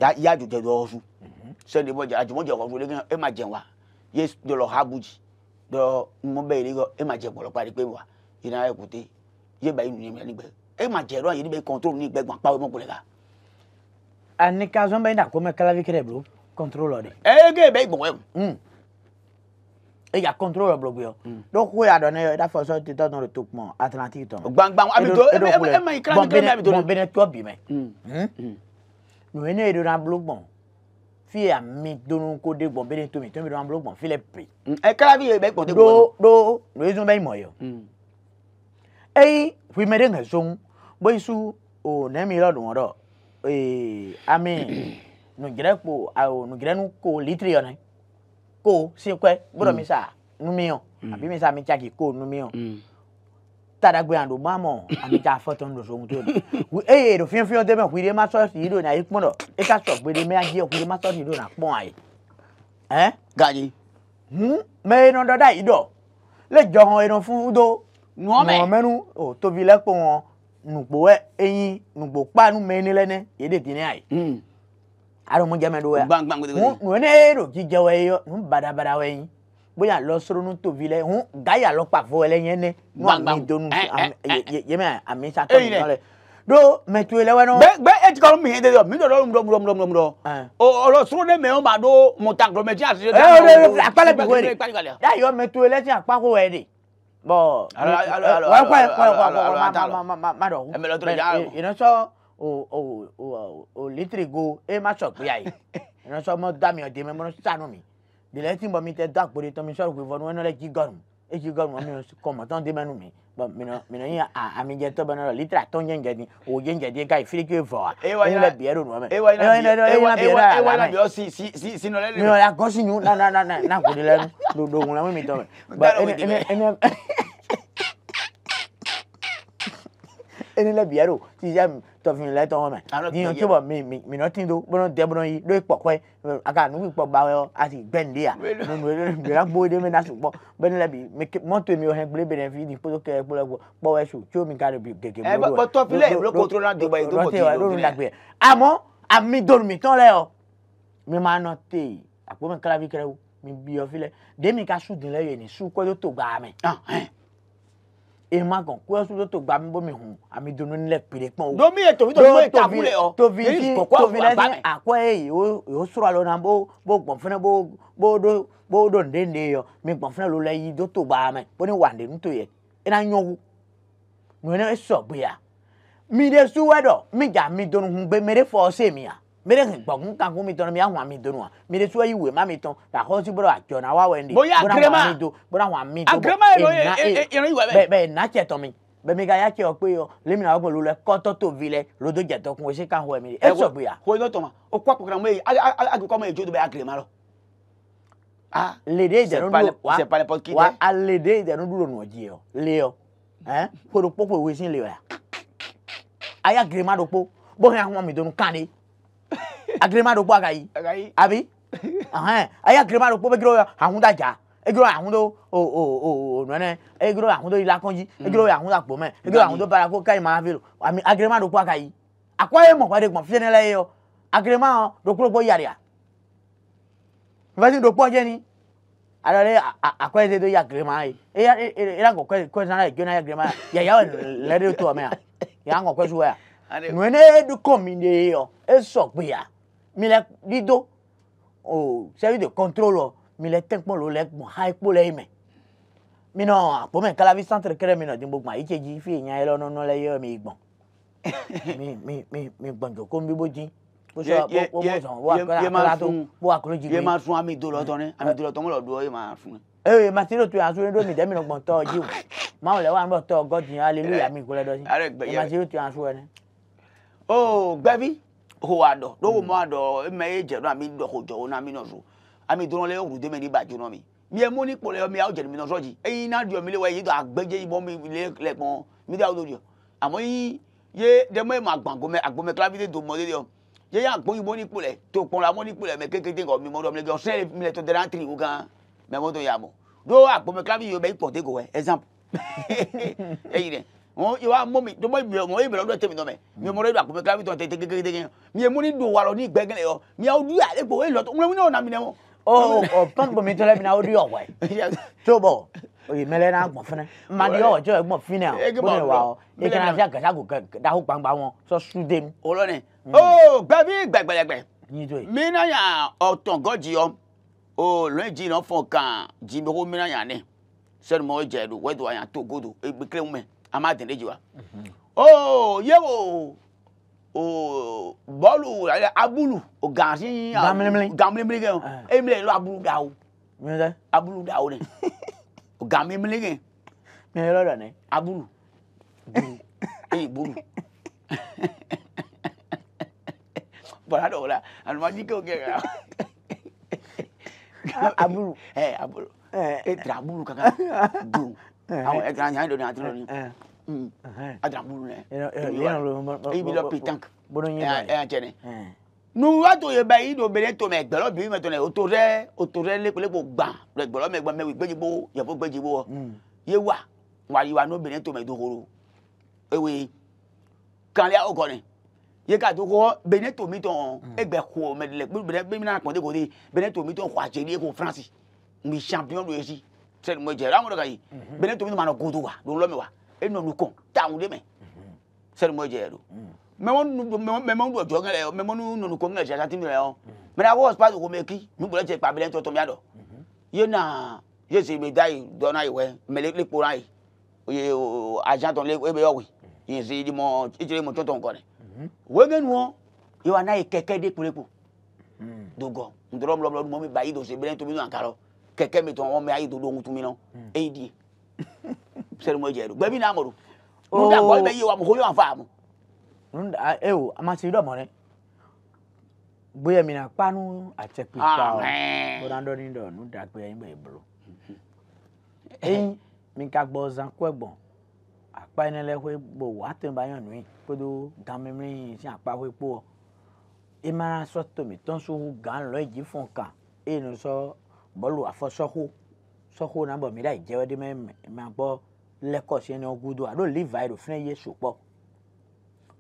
ya ya jɔ jɔ dɔ su sɛ de mɔ jɛ a jɔmɔ jɛ wɔ fo e ma jɛ wa ye dɔlɔ ha bu dzi dɔ mɔ bɛ yi e ma jɛ bɔlɔ kpa de pe wa ina ya kute ye ba inu ni gbe e ma jero ye ni be control ni gbe gban pa mo kule ga ani ka zo ba ina ko me kala vikre bro control ore e ge be gbo em mm e ya control bro gbe o hmm. do ko ya do ne e da fo so ti to no to mo atlantic to gban gban abi e do e ma ikra ni gbe abi do bon bene to bi me hmm. hmm? mm no ene e do na blog bon fi ami donu ko de gbɔn bene tomi tomi do na blog bon fi le pri. ɛ kala bi ye bɛ gbɔn de gbɔn. do do do ezun bɛ mɔ ye o eyi hwimere nga zong boisu o nemi lo do woro eh ami nu gire po a o nu gire nu ko litri ona ko si kwe mm. mi sa nu mi mm. mi sa mi cha ki ko nu mi on mm. tada gbe ando mamo ami cha foto ndo so muto we eh do fin fin de ma so si do na ikpon do e ka so gbe de me aje hwire ma so si do na pon ai eh gaji hmm me e no do dai do le jo hon e fún do nuɔmɛ nuɔmɛnu o tobi lɛ kpɔ ŋɔ nugbo wɛ eyi nugbo kpa nu mɛ ne lɛ ne ye de di ne ayi. aro mu jɛmɛ do ya mu ne do jijɛ wɛ yɔ nu badabada wɛ yin bóyá lɔ soro nu tobi lɛ ŋu gaya lɔ kpa fɔ wɛ lɛ yɛn ne nu ami donu yɛmɛ ami sa tɔ mi nɔ lɛ do mɛtue lɛ wɛ nɔ. bɛɛ bɛɛ eti kɔrɔ mi yɛn de yɔ mi dɔ dɔ mi dɔ mi dɔ mi dɔ mi dɔ mi ɔlɔ soro de mɛ o ma do mɔta gulɔmɛ ti a se. ɛɛ o de akpalɛ bi wele da yɔ mɛtue lɛ ti akpako wɛ de bọ wọn kọ ẹkọ ẹkọ ọkọ má dọ ìránṣọ ò lítìrì go ẹ má sọ pé àyè ìránṣọ mọ dàmí ọdẹ mẹ mọ sànù mi bìlẹ̀ tí bọ̀ mi tẹ dàpọ̀ de tọ́mi sọ̀rọ̀ pé fọdún wọn náà lẹ́ jí gọ́rùn-ún ẹ jí gọ́rùn-ún ọmọ mi kọ́ mọ̀ tán dé mẹ́nu mi bon mina mina yi a ami jẹ tọba náà litra tó ń jẹ njẹ di o jẹ njẹ di ká ìfiriki fọ wa n lẹ biẹ do nùmẹ ewa iná biẹ ewa iná biẹ si si si sinọ lẹnu. mi ò la gọ́sí yun na na na na kò di lẹnu dodogun la mi mi tọ́ mẹ. ene le bia ɖo ti dza tɔfin le tɔn me yiyan tso bɔ mi mi mi nɔti do bɔnɔ tɛ bɔnɔ yi ɖo kpɔkɔe aka nugui kpɔ gba wɛ asi gbɛn de ya mɛra gbɔ de mɛna sugbɔ bɛnɛ le bi mɔto mi wɔhɛ gble bɛnɛ fi ni kpɔtɔ kɛ kpɔlɔ gbɔ kpɔ wɛ su tso mi ka do bi gege bolo wɛ tɔfin lɛ ro kotoro na dogba yi do kotoro na dogba yi do amɔ ami mi ma nɔ te wo mi bi yɔ fi lɛ de ka su dun lɛ yɛ ni su kɔjɔ to gba e eh, ma kó ẹsùn tó tó gba mi bó mi hùn àmì dunu nílẹ péré pọn o. domi ye tobi tobi ye tabule ọ tobi ti tobi lẹsẹ akọ ye yòó yòó sọ̀rọ̀ alọ náà bó bó gbọn fúnẹ bó bó do bó do ǹdẹ yọ mi gbọn fúnẹ ló lẹ yí tó tó gbàá mẹ bó ní wà ǹdẹ yẹ ẹ náà nyọwu nù náà sọ bóyá mi de suwẹdọ mi jà mi dunu hun gbé mi de fọ ọsẹ mi à mi de gbɔgun kan ko mi tɔn mi ahun ami do nu wa mi de sɔ yi we ma mi tɔn ka hɔsi bɔra jɔ na wa wɛndi bɔra ahun ami do bɔra ahun ami do bɔ e ena e bɛ ena cɛ tɔn mi bɛ mi ka ya cɛ o pe yɔ lemi na ɔgbɔn lulɛ kɔtɔ tovi lɛ lodo jɛtɔ kun o se ka hɔ mi e, e sɔ gbe ya. ko i e n'o tɔ ma o kɔ kɔkɔra mo ye agikɔ mo ye jo do bɛ agirima lɔ. ah lede idanu du wa wa a lede idanu du lɔnu ɔji yɔ le yɔ ɛn koro kpɔkpɔ wesi le yɔ ya aya girima do kpo bɔn ya hɔn mi do nu kan de agirema ɖo kpɔ agayi abi ayi agirema ɖo kpɔ egiro ahun da dza egiro ahun do o o o o nɔnɛ egiro ahun do ila kɔnji egiro ahun da kpɔmɛ egiro ahun do bara ko kayi ma hafi lo ami agirema ɖo kpɔ agayi akɔ ye mɔkɔ de gbɔn fiye ne la ye yɔ agirema ɖo kpɔ kpɔ yari a vɛsi ɖo kpɔ jɛ ni alors là akɔ ɛdi do ya girema ye eya eya ŋgɔ kɔ ɛdi kɔ ɛdi nana ye jɔna ya girema ya yaya wɛ lɛ de to amɛ ya ŋgɔ kɔ ɛdi wɛ ya ŋwene edukɔ mi de yɔ esɔ gbea mi le dido o service de contrôle mi le te kpɔ lo le gbɔ ha ekpo le eme mi nɔ me, kalavi centre kɛrɛ mi nɔ dimbo gbɔn ayi tse dzi fi nya yɛ lɛ nɔnɔ lɛ yɛ mi gbɔn mi mi mi mi gbɔn joko eh, eh, eh, mi bo dzi yé ma sun ami dolɔtɔ ni ami dolɔtɔ ŋlɔ do yé ma sun. ee mati do to yan sun do mi dɛ mi nɔ gbɔn tɔ ji o maa wòle wa n bɔ tɔ gɔdin hallelujah mi gbɔlɛ dɔ si mati do to yan sun yɛ ni oh gbavi ho adɔ ɖo wo mɔ adɔ eme ye dze ɖo ami dɔ ho dzɔ wo na mi nɔ zu ami dɔrɔn le wuru deme ni ba dzo nɔ mi mi mo ni kpɔ le mi awo dze mi nɔ zɔ dzi eyi na diɔ mi le wɔ yi dɔ agbedze yibɔ mi le le kpɔn mi de awo do diɔ amɔ yi ye ɖe mo ye ma gbã gome agbome klavi de do mɔ de diɔ ye ya gbɔ yibɔ ni kpɔ le to kpɔn la mɔ ni kpɔ le mɛ kekeke ŋgɔ mi mɔ dɔ mi le diɔ sɛ mi le tɔ de na tri wo gã mɛ mɔ do ya mɔ do agbome klavi yi wo bɛ ikpɔ de go wɛ exemple eyi dɛ ìwà mọ mi dọbọ ìbìlẹ ọmọ ìbìlẹ ọdún tẹmí nọmẹ mi ọmọ rẹ àkùnfẹ kílámì tó tẹ tẹgẹgẹgẹ mi èmu ni dùn wà ní ìgbẹgẹlẹ yọ mi àwọn ojú yà lẹgbọ èyí lọtọ ńlẹmú náà nàmínẹ wọn. ọ ọ pọnkọ mi tẹlẹ mi náà ó dí ọwọ ẹ tó bọ oye mẹlẹ náà gbọn fúnẹ mmadi ọwọ tí o gbọn fúnẹ ọ bọmi wà ọ eke náà fi àgàṣàgò dáhùn gbangba wọn sọ súdé mu. mi olórin hmm. jìnnà fọkàn amáàtẹ̀lẹ́jìwá ó oh, yẹ́wò ó bọ́ọ̀lù abúlù ó gàásí gàmílímílí kẹ́ ẹ̀ mílẹ̀ lọ abúlù dà o abúlù dà o ni ó gàmílímílí kẹ́ mílẹ̀ lọ́dọ̀ ni abúlù èyí búrú bọ̀dá dọ̀ wọ́n la àlùmọ́jì kẹ́ ò kẹ́ ẹ̀ abúlù ẹ̀ eh, abúlù eh. ẹ̀ tẹ̀lé abúlù kankan dùn àwọn ẹ̀ka ni àyìn lónìí àti lónìí adirabu nù ẹ ibi lọ pétank ẹ ẹ jẹni nuwa tó yẹ báyìí ní obìnrin tó mẹ gbẹlọ bíbí o náà òtò rẹ òtò rẹ lépolépo gbà rẹ gbẹlọ mẹ gbà mẹwì gbẹdìbò yẹfọ gbẹdìbò wọ yé wa wà yìí wa ní obìnrin tó mẹ dòkòrò ewé kàlẹ́ ọkọ ni yé ká tó kọ́ bẹ̀rẹ̀ tó mi tán ẹgbẹ́ kọ́ mẹ́tẹ́lẹ̀ bẹ̀rẹ̀ bẹ́ẹ̀ mi náà kàn dé kò dé bẹ̀rẹ̀ tó mi tán kọ́ àjẹrí ẹ̀kọ́ France mi champion lóye sí sɛni mo jɛra anw de ka yi bɛnɛ tobi ma na gudu wa don lɔmi wa e mhm. nɔ mhm. mhm. nu kɔn taa anw de mɛ sɛni mo jɛ do mɛ mɛ do jɔn kɛlɛ mɛ mɛ nu nɔnu kɔn kɛlɛ sɛ santi mi la yɔ mɛ na wɔs paasi ko mɛ ki mi bolo cɛ kpa bɛlɛ tɔ tɔmiya dɔ ye na ye se bɛ da yi dɔ na yi wɛ mɛ le kpo na yi o ye o agent tɔn le e bɛ yɔ wi yen se di mɔ e jɛ mɔ tɔtɔn kɔ dɛ wo ŋɛ nu wɔ ye wa na ye kɛkɛ de kpolekpo dogɔ ntɔrɔ mɔlɔmɔlɔ dumɔ mi ba yi do se bɛlɛ tobi nu ankarɔ kɛkɛ mi tɔn ŋɔ mɛ a yi do do ŋutu mi na e yi di sɛri mo jɛ do gbɛbi n'a mɔdo nu da bɔli bɛ ye wa mɔgɔ yɛ wa fa mu. nu da e o a ma se dɔ mɔ dɛ gbɛyɛ mina kpanu a cɛ kpi kpa o bɔra dɔɔni dɔ nu da gbɛyɛ in bɛ i bolo eyi mi ka gbɔ zan kɔɛ gbɔn akpa yi ne lɛ hoe bo wa to ba yɔn nui kodo gamemli si akpa hoe kpoɔ ema sɔ tomi tɔnso gan lɔ edzi fɔn kan eye no sɔ bɔlu afɔsɔxo sɔxo na bɔ mi da idzewe ɖi mɛ mɛ akpɔ lɛkɔsi ɛni ɔgudo alo liva yi do fi ye sokpɔ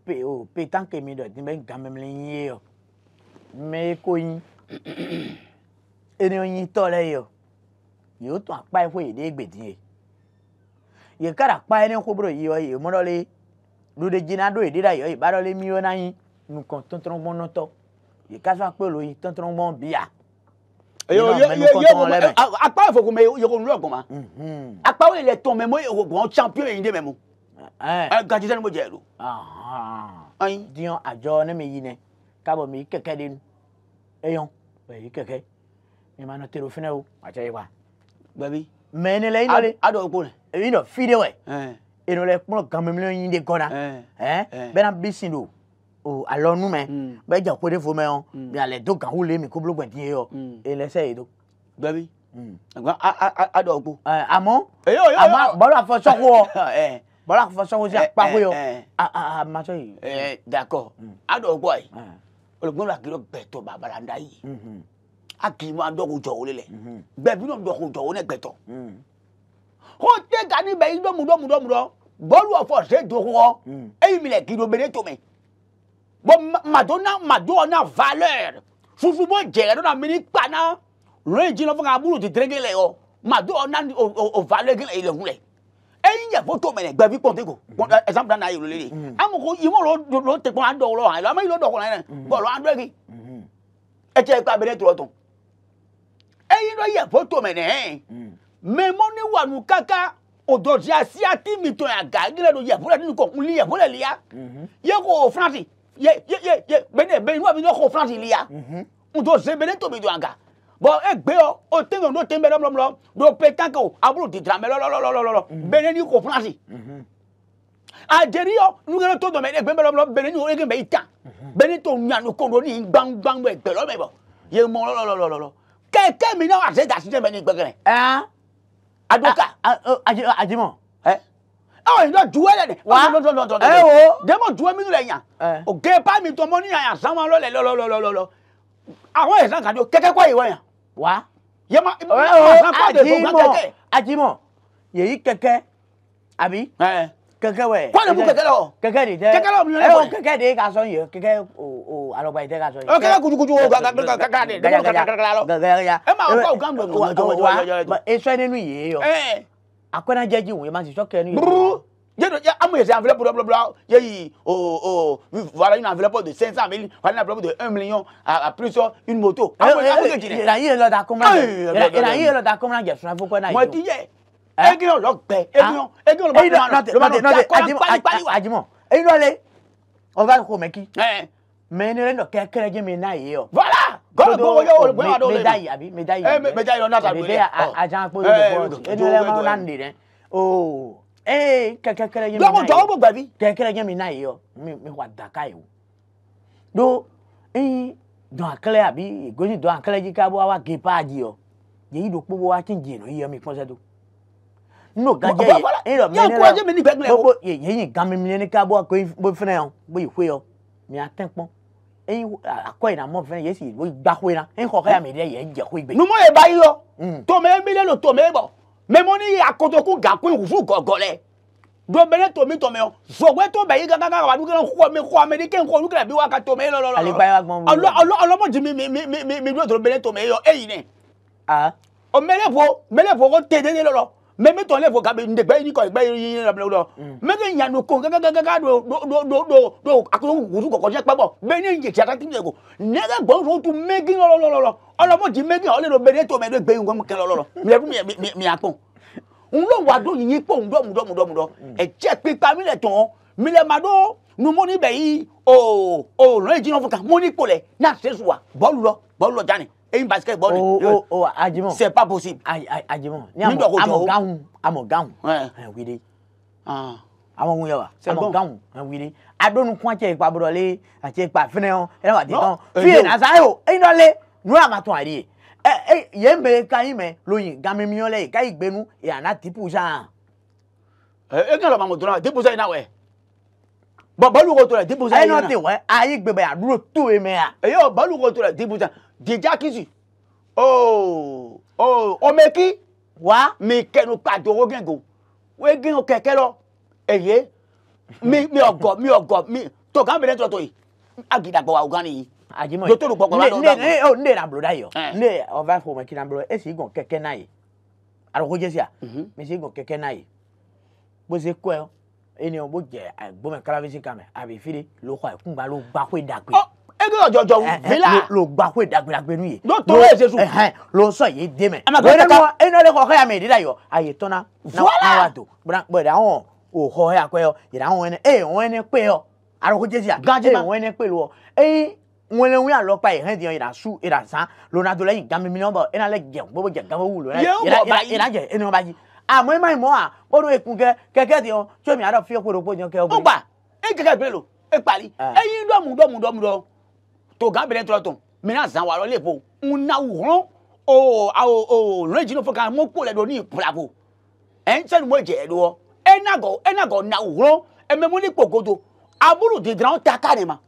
pe o pe tanke mi dɔ di mɛ gamemle nyie yɔ mɛ ko nyi ɛni onyi tɔ lɛ yɔ yóò tún akpa yi fo yi ɖe gbedi yɛ yɛ kara akpa yi ne ko bro yi yɔ yɛ mɔdɔ le ɖoɖe dzi na ɖo yi ɖi la yɔ yɛ ba dɔ le mi yɔ na nyi nukɔ tɔntɔn gbɔnɔtɔ yɛ akpa fo ko me yoko nlo goma mm-hmm. akpa we le ton me mo yoko gon champion yin de me mo eh, eh. eh gaji tan mo jero aha ai dion ajo ne me yine ka bo mi keke de eyon we keke mi ma no tero fine o acha yi wa babi me ne le ino le ado ko ne ino fide we eh ino le pon gamemle yin de gona eh, eh? be na alɔnume bɛ dza ku ɖe ƒome yɔ bia le do gawu le mi ko blo gbɛdi yɔ mm. elɛsɛ yi do. gbɛbi agba aɖɔ gbo. amɔ amɔ bɔlɔ afɔ sɔkò wɔ bɔlɔ afɔ sɔkò si akpako yɔ aa matsɔ yi. ɛɛ dakɔ mm. aɖɔ gbɔ yi olùgbọ́n la kiri gbẹ̀tọ̀ bàbá la da yìí mm-hmm. a kì í máa dọ́kun jọ̀ wọlé lẹ̀ mm-hmm. gbẹ̀bí náà dọ́kun jọ̀ wọlé gbẹ̀tọ̀ ó mm. tẹ́ ka níbẹ̀ yìí dọ́mudọ́mudọ́mudọ́ bọ́ọ̀lù ọ̀fọ̀ ṣe dọ́kun ọ ẹ̀yìn mi lẹ̀ kiri obìnrin tó mi bo madonna madonna valeur fufu bo jɛgɛ dɔ na mini kpana lɔɛ jinɛ fɔ ka bulu ti tereke lɛ yɔ madonna o o o valeur gɛlɛ yi lɛ hun lɛ eyi yɛ foto mɛ gbɛvi kpɔnte ko exemple na yɛlɛ de amu ko imu lɔ lɔ te kpɔn a dɔw lɔ hàn lɔ ama yi lɔ dɔgɔ la yɛ bɔlɔ an dɔ yi ɛtɛ kpa bene tɔrɔ tɔn eyi lɔ yɛ foto mɛ nɛ mɛ mɔ ni wanu kaka odɔdzi asi ati mi tɔn ya ga gɛlɛ do yɛ fo la ni kɔ nli yɛ fo la lia yɛ ko o ye ye ye ye bene be inú mi no ko franti lia mhm ndo ze bene to mi do anga bo e gbe o o te ngo no te mbe lom lom do pe kan ko aburo di dra me lo lo lo lo lo bene ni ko franti mhm ajeri yo nu ngero to do me e gbe me lom lom bene ni o e gbe me ita bene to nya no ko ro ni gbang gbang me gbe lo me bo ye mo lo lo lo lo kẹ̀kẹ́ mi náà àti ẹ̀dá sí tẹ̀mẹ́ ní gbẹ̀gẹ̀rẹ̀. àdókà àjẹmọ́. Oh, ndo duwe le de wa ndo ndo ndo ndo ẹ wo demo duwe mi le yan Okay, pay pa mi to mo ni yan san wa lo le lo lo lo lo lo àwọn ẹ̀sán kan ni o kẹ́kẹ́ kọ́ ìwọ yẹn wa yẹ ma ẹ̀sán kọ́ de tó nǹkan keke. ajimọ yèyí kẹ́kẹ́ àbí kẹ́kẹ́ wẹ̀ kọ́ keke bu kẹ́kẹ́ lọ kẹ́kẹ́ de tẹ kẹ́kẹ́ lọ mi lọ kẹ́kẹ́ de ka sọ yẹ kẹ́kẹ́ o o alọgba yìí tẹ ka sọ yẹ kẹ́kẹ́ kutukutu o kaka de kaka de kaka de lọ ẹ ma kọ gan gbẹngàn wa esọ nínú yìí yọ akwena jeji wo ma si shoke ni je do je amu yesi envelope bla bla bla ye yi o o voilà une enveloppe de 500 000 voilà une enveloppe de 1 million à plus une moto amu amu ke jine la yi lo da komra la yi lo da komra je funa foko na yo mo ti je egiyan lo gbe egiyan egiyan lo ba ma lo ba de ajimo ajimo eyin lo le o ba ko meki eh me ni re no kekere je mi na yi o va gọ́dọ̀ tó wọ́n yóò gbé àdó lẹ́nu méjì àbí méjì yìí ẹ méjì yìí ọ̀nà tàbí ẹ ajan pé ẹnulẹ́mọ náà ń dèrè o ee kẹkẹkẹrẹ yẹn mi náà yìí lọ́kùnjọ́ ọ̀bọ̀ gbàbí kẹkẹrẹ yẹn mi náà yìí ọ mi wà dàkà yìí o do ẹyin dùn àkẹlẹ àbí ègójì dùn àkẹlẹ yìí káàbọ̀ wa gé páàgì ọ yẹyí do kpọ́bọ̀ wa ti ń jìnnà yìí ọ mi pọ́nsẹ́ do n'o gajẹ yẹ e yẹrẹ mẹ ne la gbogbo yẹyin gan mi mi ni káàbọ̀ ko fẹnẹ yọ bó yìí fẹ yọ mi à tẹ́ pọ́n akɔ yina mɔ fɛnɛ yesi o gba koyi na e kɔkɔ ya mi dɛ yɛ jɛ koyi bɛ. numu ye ba yi yɔ. tome mi tome bɔ mɛ mo ni akotoku gakoyi wufu gɔgɔ lɛ dobele tomi tɔmɛ o zɔgbɛ tó yi gangan kan wàdúgbò náà xɔmi xɔmi de kéwọn xɔmi kẹlẹ bi wa ka tɔmɛ yi lɔlɔlɔ. aligba yi wa gbɔn mu. ɔlɔ ɔlɔ ɔlɔmɔdzi mi mi mi mi mi mi dúró dòrò bele tɔmɛ yi yɔ eyi nɛ. aa. o mɛlɛ fo mɛlɛ fo ko tètè de lɔlɔ mɛ mɛ tɔn lɛ fo kabi nde gbɛɛ ni kɔ gbɛɛ yi yɛrɛ bila o dɔ mɛ do do do do do a ko wusu kɔkɔ jɛ kpɛbɔ bɛɛ ni yɛ tiɲɛ ti yɛ ko ne ka gbɔn so tu ti mɛgi ɔlɛ do bɛɛ ne tɔ mɛ do gbɛɛ nkɔm kɛlɛ mi lɛ mi eyín basketball ni. o o o ajimọ. c'est pas possible. ayi ayi ajimọ. ni amọ amọ gahun amọ gahun. ẹ wele. Ah. àwọn ohun yẹ wa amọ gahun ẹ wele. adonukun àti ẹ̀pà bọ̀dọ̀lé àti ẹ̀pà fúnẹ̀ ẹ̀ ẹ̀ wà ti tán. fiye nasa ayo eyín dọ́lé nu àmàtún àríyè yẹn bẹ kayin mẹ lóyin gamimiyan lẹ kayin gbẹnu yàrá tipu sàn. ẹ ẹ kẹlẹ mamu tora tipu sàn yìí náà wẹ bọ balu ko tora tipu sàn yìí náà. ayi n'o tẹ wẹ ayi gbẹbẹ àdúró tó yẹ mẹ ya. ẹ yọ balu ko tora tipu sàn. Dèjà Kìtì ooo oh, ooo oh, omeki wa mi kẹnu pàdé owó gẹ̀ǹgò wọ́n gé o kẹ̀kẹ́ lọ èyí mi mi ọ̀gọ̀ mi ọ̀gọ̀ mi tó kàn bẹ̀rẹ̀ tọ̀tọ̀ yìí agidagbo wa ogan nìyí. àjìmọ̀ yìí dòtòrò gbọ̀gbọ̀ wa lọ́dọ̀ mi. Eh, oh, o ne nàbúrò dá o ne ọba fọmọ kí nàbúrò ẹ sì gàn kẹ̀kẹ́ náà yìí àròkó jẹ́sí à mhm. mi sì gàn kẹ̀kẹ́ náà yìí bó ṣe kọ́ ẹ ẹni o bó jẹ àgbọ̀mọ̀ kálábísí kàmẹ́ àbí fídé ló kọ́ ẹ kúngbà ló gbà dàgbé ẹgbẹ́ ọ̀jọ̀jọ̀ fílà eh, eh, ló gba kó ìdàgbìlàgbé nu yìí. ló tó ẹ̀ ṣe sùn. ló ń sọ yìí dé mẹ́. wẹ́rẹ́ mọ ẹni ọ̀rẹ́ kọ̀ọ̀kan yà mí ìdílé ayọ̀ àyè tọ́ná náà wà tó bọ̀dà àwọn òhò ẹ̀ àpẹ́yọ yìí àwọn ẹni ẹ̀ wọ́n ẹni pé ọ àròkọ jẹ́sí à ẹ̀ eh, wọ́n ẹni pé lọ ẹ̀yìn wọn lé wọn àlọ́ pa ìhẹ́n dìyàn ìdá su ìdá lẹ́yìn gami to gan bele tro ton mina zan wa ro le po una wu ron o a o o ron jino fo kan mo po le do ni bravo en chen mo je do ena go ena go na wu ron e me mo ni pogodo aburu de grand taka ne ma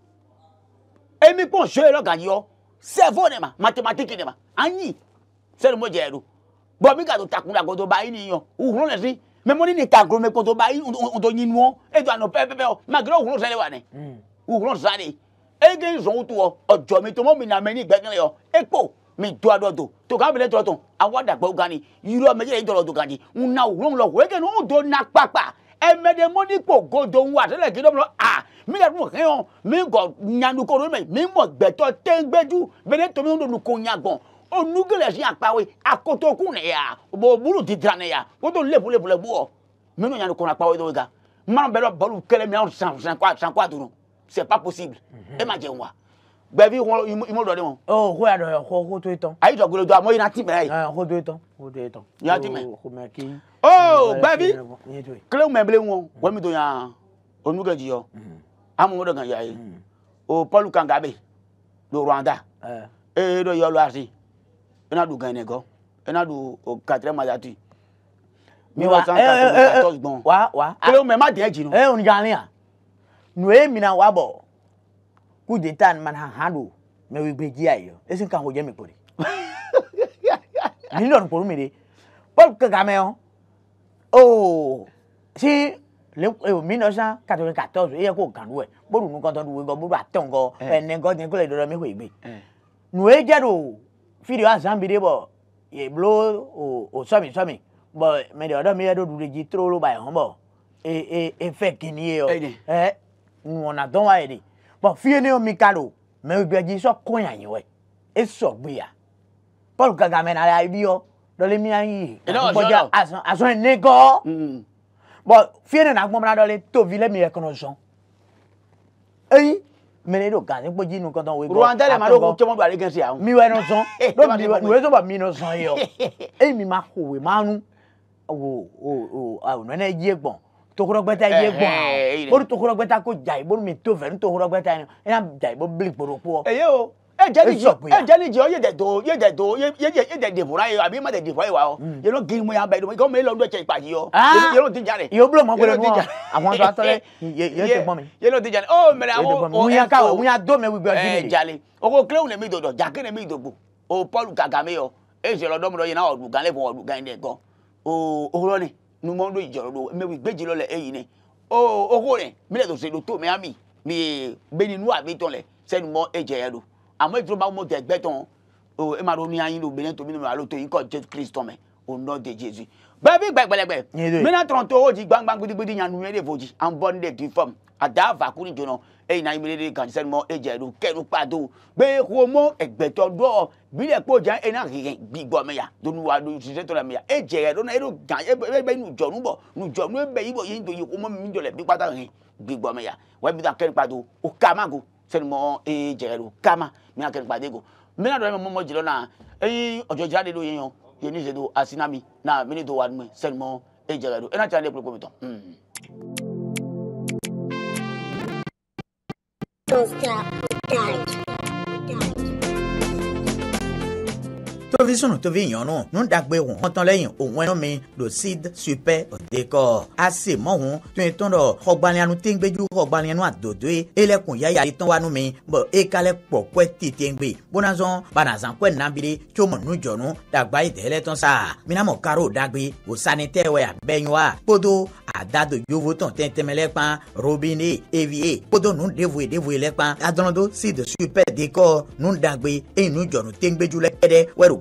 emi pon se lo gan yo cerveau ne ma mathématique ne ma anyi chen mo je do bo mi ka to takun la go to ba yin yan wu ron le si mɛ mɔni ni ta gulome kɔntɔn ba yi ntɔnyinua e do anɔ pɛpɛpɛ o magere o wulɔ sɛlɛ wa ege zɔn to wɔ ɔdzɔ mi to mɔ mi na mɛ ni gbɛgɛlɛ yɔ ekpo mi do adɔ do to kan bele tɔrɔ tɔn awa dagbawo gani yiri ɔmɛ yɛrɛ tɔrɔ do gani nna wulon lɔ wege ni o do na kpakpa ɛmɛde mo ni kpo godo ŋu atɛlɛ gidɔ mi lɔ a mi ka dun hɛn mi gɔ nyanuko do mɛ mi mɔ gbɛtɔ tɛngbɛju bene tomi do nuko nyagbɔn onugele si akpawe akotoku ne ya bo buru didra ne ya woto lebulebule buɔ minnu nyanuko na akpawe do ga mmanu bɛ lɔ bɔlu kɛlɛ mi na san san kɔ a san kɔ a dunu c'est pas possible ẹ má jẹun wa gbẹbi imú dọ de wọn. ọ kó yàrá yọ kó kó tó tán. ayi jọ gbolo jọ àmọ yìnyín ti mẹ. ẹ kó tó tán kó tó tán. yìnyín ti mẹ. kò mẹ kí. ooo gbẹbi kílẹ̀ mẹ bilen wọn wọ́n mi tó yan onugẹ jiyọ mm-hmm. amú dọ̀ kan yà yìí mm-hmm. o paul kangabe du rwanda ee eh. dọ yọ lọ àti ẹ náà dùn gan ẹ̀ nìkan ẹ náà dùn kàtẹ́rẹ́ mayati mi wa san kàtẹ́rẹ́ mayati gbọ́n kílẹ̀ mẹ má dẹ́ jìnnà. ẹ eh, ò ní gan ni à nue mina wabɔ ku jenta man ha ha do mɛ o gbe jia yi esi kan ko mi kori ani lɔri kori mi de paul kankan mɛ o ooo si le o e, mi nɔsan katoli katɔzu eya ko kan e. eh. do yɛ bolo nu kɔntɔn do wengɔ bolo atɔn kɔ ɛnɛ kɔ tɛ kɔlɛ dɔrɔn mi ko egbe eh. nue jɛ do fidi wa zan bi de bɔ yeblo o o sɔmi sɔmi bɔn mɛ de ɔdɔ mi yɛ do du dzi trolo ba yɛ e hɔn bɔ e e e fɛ kini ye yɔ ɛ nuwɔna dɔn wa yɛ de bɔn fiye ne yɔ mi ka do mɛ o gbɛdzi sɔ kɔnya yi wɛ esɔ gbe ya paul gagamɛ na la ibi yɔ dɔle mi an yi gbɔdza azɔn ne gɔ bɔn fiye ne na gbɔmɔna dɔle tovi lɛ mi yɛ kɔnɔ zɔn eyi mene do gan gbɔ jinu kɔntɔn wo. rwanda le ma do kun caman do ale gɛnsi yan. mi wɛ nɔsɔn do mi wɛ nɔsɔn ba mi nɔsɔn yɔ eyi mi ma ko we ma nu o o o o nɔnɛ jie gbɔn tokorɔgbɛta ye gbɔn bori tokorɔgbɛta ko jayi bori mi to fɛ ni tokorɔgbɛta ye ina jayi bo bili kporo kɔ. eye o e jali jɔ e jali jɔ ye de do ye de do ye ye ye de debora ye abi ma de debora ye wa o yɛlɛ giri mu y'a bɛɛ dɔn gɔmi elɔ dɔ cɛ ipa yi yɔ yɛlɛ ti ja de. yɛlɛ bulon ma gbɛrɛ mɔ àwọn sɔ atɔlɛ yɛlɛ ti gbɔn mi. yɛlɛ ti ja de o mɛlɛ awo o ɛɛ ko muya do mɛ wigbɛ jimi de. ɛɛ jali o ko kilew ne mi dodo jake ne mi dogo o paul gagame yɔ e zɛlɛ numondo jɔrɔdo mɛwi gbedzi lɔ le eyi ne o oko ne mi le dose do to mɛ ami mi beni nu abi tɔn le sɛnu mɔ edze ya do amɔ edro e ma mɔ dɛgbɛ tɔn o ema do ni anyi do bene to mi no alo to yi kɔ jesu kristu tɔn mɛ o nɔ de jesu bɛɛ bi gbɛgbɛlɛgbɛ mina tɔn to o di gbangba gbidigbidi nyanu yɛ de vo di an bɔ ne de di fɔm ada va ku ni dzono eyi na imele de gantisɛn mɔ edze do kɛlu kpa do homo egbetɔ dɔ bi le kpo dza ena hehe gbigbɔ me ya donu wa do sise tɔ la me ya edze ya do na edo gan ebe be nudzɔnu bɔ nudzɔnu ebe yibɔ homo mi do le bi kpata he gbigbɔ me ya wa bi da kɛlu kpa do o kama go kama mi na kɛlu kpa de go mi na dɔ mɔmɔ dzi lɔ na eyi do asinami na mi do wa nume sɛni mɔ edze do ena tsa Don't stop, die. tovi sunu tovi nyɔnu nuɖagbe wò hɔntɔn lɛ yin òun ɛnɔ mi do sid supe dekɔ ase mɔhun tún etɔn dɔ xɔgbanianu téńgbéju xɔgbanianu adodoe elɛkun yaya itɔn wa nu mi bɔn eka lɛ kpɔkɔɛ ti téńgbé bonazɔn banazankɔɛ nabire tso mɔ nudzɔnu dagba yi dɛlɛ tɔn sa minamɔ karo dagbe wò sanitɛ wɛ abɛnyɔ wa kpodo adado yovotɔn tɛntɛmɛ lɛ kpan robine evie kpodo nu devoe devoe lɛ kpan adɔnɔdo sid supe dekɔ nuɖagbe eyi nudzɔnu téńgbéju lɛ kɛ dɛ wɛrɛ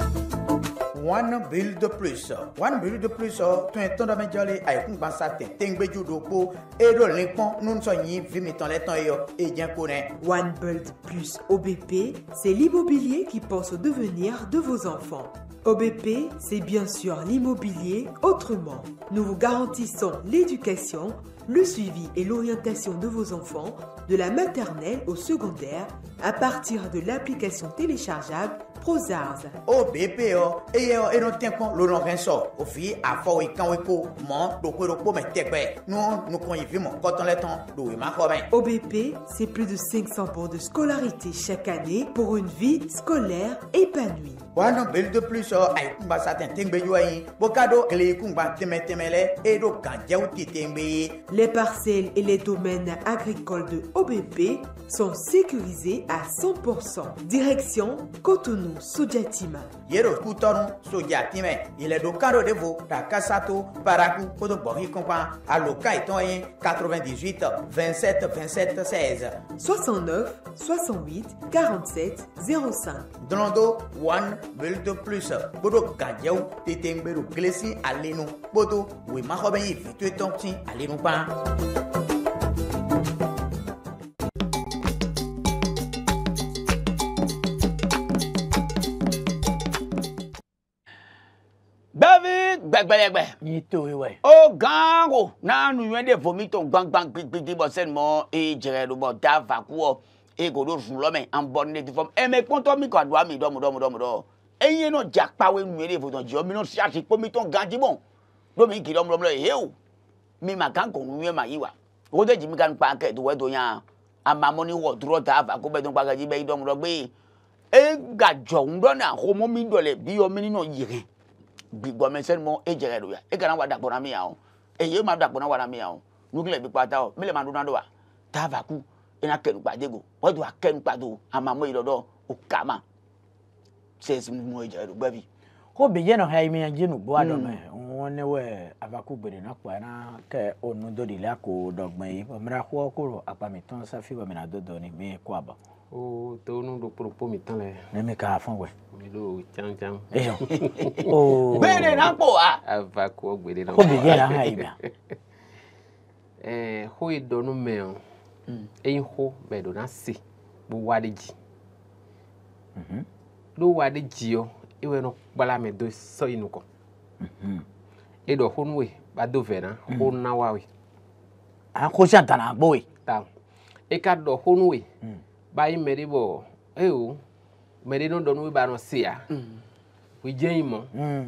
one bill de plus one plus plus OBP c'est l'immobilier qui pense au devenir de vos enfants. OBP, c'est bien sûr l'immobilier autrement. Nous vous garantissons l'éducation, le suivi et l'orientation de vos enfants, de la maternelle au secondaire, à partir de l'application téléchargeable prozars obepeo eye enotenkpɔn lolɔvɛnsɔ ofi afɔwo ikanwo ko mɔ ɖokoɖokpo me tɛgbɛ nu nukun yi vimɔ kɔtɔnlɛtɔn ɖowe ma xɔ mɛ. Ben. obp c'est plus de 500 bords de scolarité chaque année pour une vie scolaire épanouie. wàhánà bẹ́ẹ̀ de plus àìkúngba satin tẹ́gbẹ́jọ́ yìí bókádó kẹlẹ́yìkúngba tẹ́mẹtẹ́mẹ lẹ eɖo gàdjẹ́wò ti tẹ́gbẹ́. les parcelles et les domaines agricoles de obp sont sécurisés à 100%. direction cotonou don sojatima yero kutɔnu sojatimɛ ilẹ̀dọ̀kan dɔ de vo ta kasato paraku kodo gbɔhi kɔnpan aloka 98 27 27 16. 69 68 47 05. dɔlɔndo one bullet plus Bodo gajɛw tete ŋgbero kilesi alenu gbodo wemaxɔ bɛ yen vitue tɔn alenu pa. gbẹgbẹlẹgbẹ. nyi to ye wɛ. o ganko n'a nuyɛ de vomito gbangban gbigbigbi bɔ sɛni mɔ e jɛgɛ do bɔ da vakuɔ e ko do zulɔmɛ an bɔ ne ti fɔ ɛmɛ kpɔntɔ mi ka do ami dɔmu dɔmu dɔmu dɔ eye no dza kpawe nuyɛ de votɔ jɔ mi no siasi kpomitɔ ganji bɔn do mi gi dɔmu dɔmu dɔ ye o mi ma ganko nuyɛ ma yi wa o de jimi ka n kpa kɛ do wɛ do yan amamɔni wɔ durɔ da vako bɛ do n kpa kɛ ji bɛ yi dɔmu dɔ gbɛ e gadzɔ ŋdɔ na homo mi dɔ le biyɔ mi ni nɔ yɛrɛ gbigɔme sɛni mɔ e jɛgɛ do ya e kana wa dakpɔ mi ya o eye e ma dakpɔ wa na mi ya o nukile bi kpata o mele ma do do wa taa va ku ena kɛnu kpa de go wɔdo a kɛnu kpa do ama mo yi dɔ dɔ o kama sɛsi mu e jɛgɛ do gbɛbi ko bɛyɛ no hai mea gye no boa dɔmɛ mm. wɔne wɛ avaku gbede na kpɔɛ na kɛ onu do de la ko dɔgbɛ yi mɛra kɔ koro akpamitɔn safi bɛ mɛna do dɔni mi kɔ aba. o tó nu do poropo mi tán lɛ. ne mi k'a fɔ wɛ. mi do cancan. eyɔ ooo gbede na kpɔ wa. avaku gbede na kpɔ wa. ko bɛyɛ na hai mea. ɛɛ ho ye dɔnu mɛ o mm. eyin ho bɛ do na se bo wa de dzi. do mhm. wa de iwe nɔ gbala me do E do eɖɔ honuwe ba do vɛ na honawawe. akosi atana agbowe. ta eka ɖɔ honuwe ba yi mɛ de bɔ eyo mɛ de no dɔnuwe ba nɔ seya wòdze yin mɔ.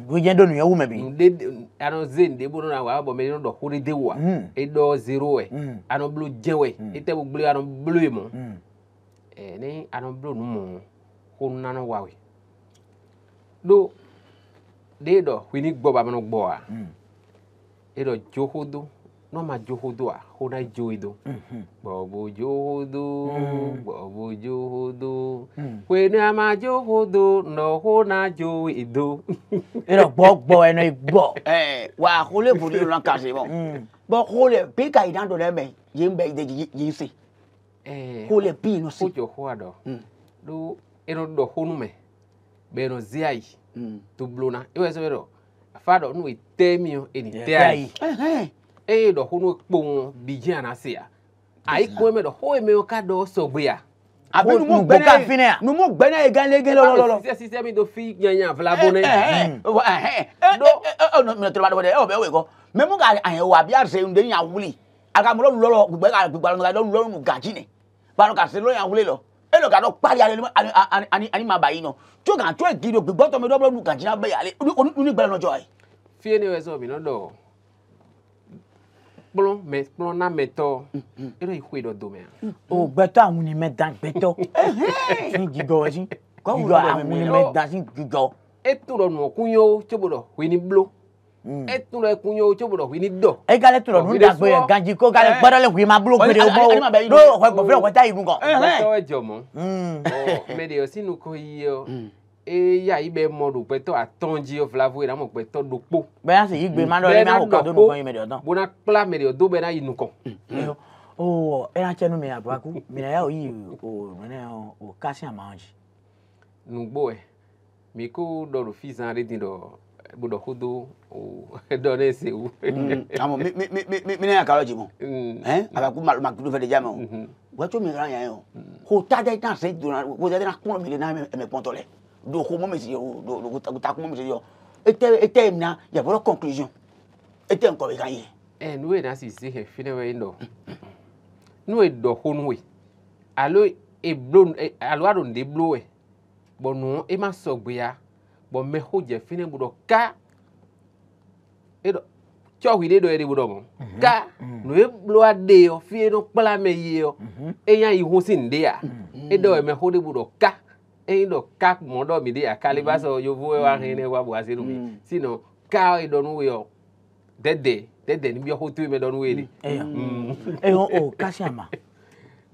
wòdze do nu yɛ wu mɛ bi. de anɔ ze de bo nana wàá bɔ mɛ de nɔ xo de wa. eɖɔ zero wɛ anɔ blo dze wɛ ete bo gblo anɔ blo yin mɔ. ɛ ne anɔ blo nu mɔ ko nana wa wɛ do de dɔ wini gbɔ ba mino gbɔa mm. e dɔ joho do n'o ma joho do a ko n'a joyi do mm-hmm. gbɔbo joho do mm. gbɔbo joho do mm. wini a ma joho do nɔ ko n'a joyi do. e dɔ gbɔ gbɔ eh, ɛnɛ gbɔ. ɛɛ wa a ko le boli yɔrɔ ka se bɔn bɔn ko le bi ka idan dɔ dɛ mɛ yen bɛ yen se. ko eh, le bi yen nɔ se. ko jɔ ko a dɔ do e dɔ dɔ ko nu mɛ beno ziai mm. tublona iwe sebero fado nu ite mio eni te ai e do hunu kpon biji anasia ai ko me do ho me o ka do sogbia àbí numu gbẹ́nà ìfinẹ́ à numu gbẹ́nà ìgánlégé lọ́lọ́lọ́. sísẹ sísẹ mi do fi yanyan fila bọ́nẹ. ọ̀nà tó bá dọ̀ bọ́dẹ̀ eh, oh, ẹ̀ ọ̀bẹ̀ wẹ̀ kọ́ mẹ́mú ka àyẹ̀wò àbí àṣẹ ǹdẹ́ yàn wuli àgàmúlọ́ọ̀lù lọ́rọ̀ gbẹ̀gbẹ̀ àgbẹ̀gbẹ̀ lọ́rùn gàjínẹ̀ bá a lọ kà sí lọ́yàn wuli lọ elo ka dɔ kpari ale ani ani ani ani ma ba yi nɔ tso kan tso egi do gbɛgbɔtɔ mi dɔbɔ lu gajina bɛ yale oni oni gbɛlɛ nɔjɔ ye. fiye ne wɛsɛ omi nɔdɔ kplɔ mɛ kplɔ namɛtɔ mm-hmm. ero ikue dɔ domɛ. o gbɛtɔ awuni mɛ dan gbɛtɔ fi jijɔ wɛsi kɔwura awuni mɛ dan si jijɔ. e to dɔ nɔkun ye o tso bo dɔ blo. Mm. ẹtun rẹ kun yóò tó bọ̀dọ̀ wí ní dọ̀. ẹ gálẹ̀ tó lọ nù dàgbé yẹn ganji kó gálẹ̀ gbọ́dọ̀ lẹ́kùn yìí máa búlọ̀ gbére o bó ló ọ̀kọ́ ẹ̀gbọ́n fẹ́rẹ̀ ọ̀kọ́ta ìlú kan. ọ̀sán ẹ̀jọ̀ mọ́ mm. mẹ́rẹ̀ẹ́ sínú kò yí ọ eya yi bɛ mɔ do pɛtɔ atɔnji oflavu yi namɔ pɛtɔ do kpo. bɛɛ y'a se yi gbe ma dɔ lɛ n'a ko kado nukɔ yi mɛ de ɔtɔn. bona kpla mɛ de ɔdo bɛ n'a yi nukɔ. ɔɔ ɛna cɛ nu mɛ abuaku mina yà o yi o nɛnɛ o kasi a ma hàn jì. nugbo ɛ mi ko dɔlɔ fi zan budo hudu done se u amo mi mi mi mi na kalo jimu eh aba ku mal mak du fe de jamo wa to mi ran ya yo ko ta de ta se do na ko de na ko mi le na me pontole do ko mo mi si yo do ko ta ko mo mi si yo ete ete mi na ya conclusion ete nko be kan ye eh nu we na si se he fine we no nu e do ho nu alo e alo adon de blow e bonu e ma so gbe ya bon me hoje fine budo ka edo chɔhui ɖe ɖo ɛɖi bu dɔmɔ mhm. ka mhm. nu ye blo aɖe yɔ fie no kpla ame mhm. e yi yɔ eya e e yi ho si ŋde ya eɖe wɔ ɛmɛ ho ɖe bu ka eyi dɔ ka mɔ dɔ mi ɖe ya kali ba sɔ yovo wa hɛn ne wa bu asi nu mi sinɔ ka eɖɔ nu yɔ dɛdɛ dɛdɛ ni bi yɔ ho to eme dɔ nu yɛ de. ɛyɔ o kasi ama.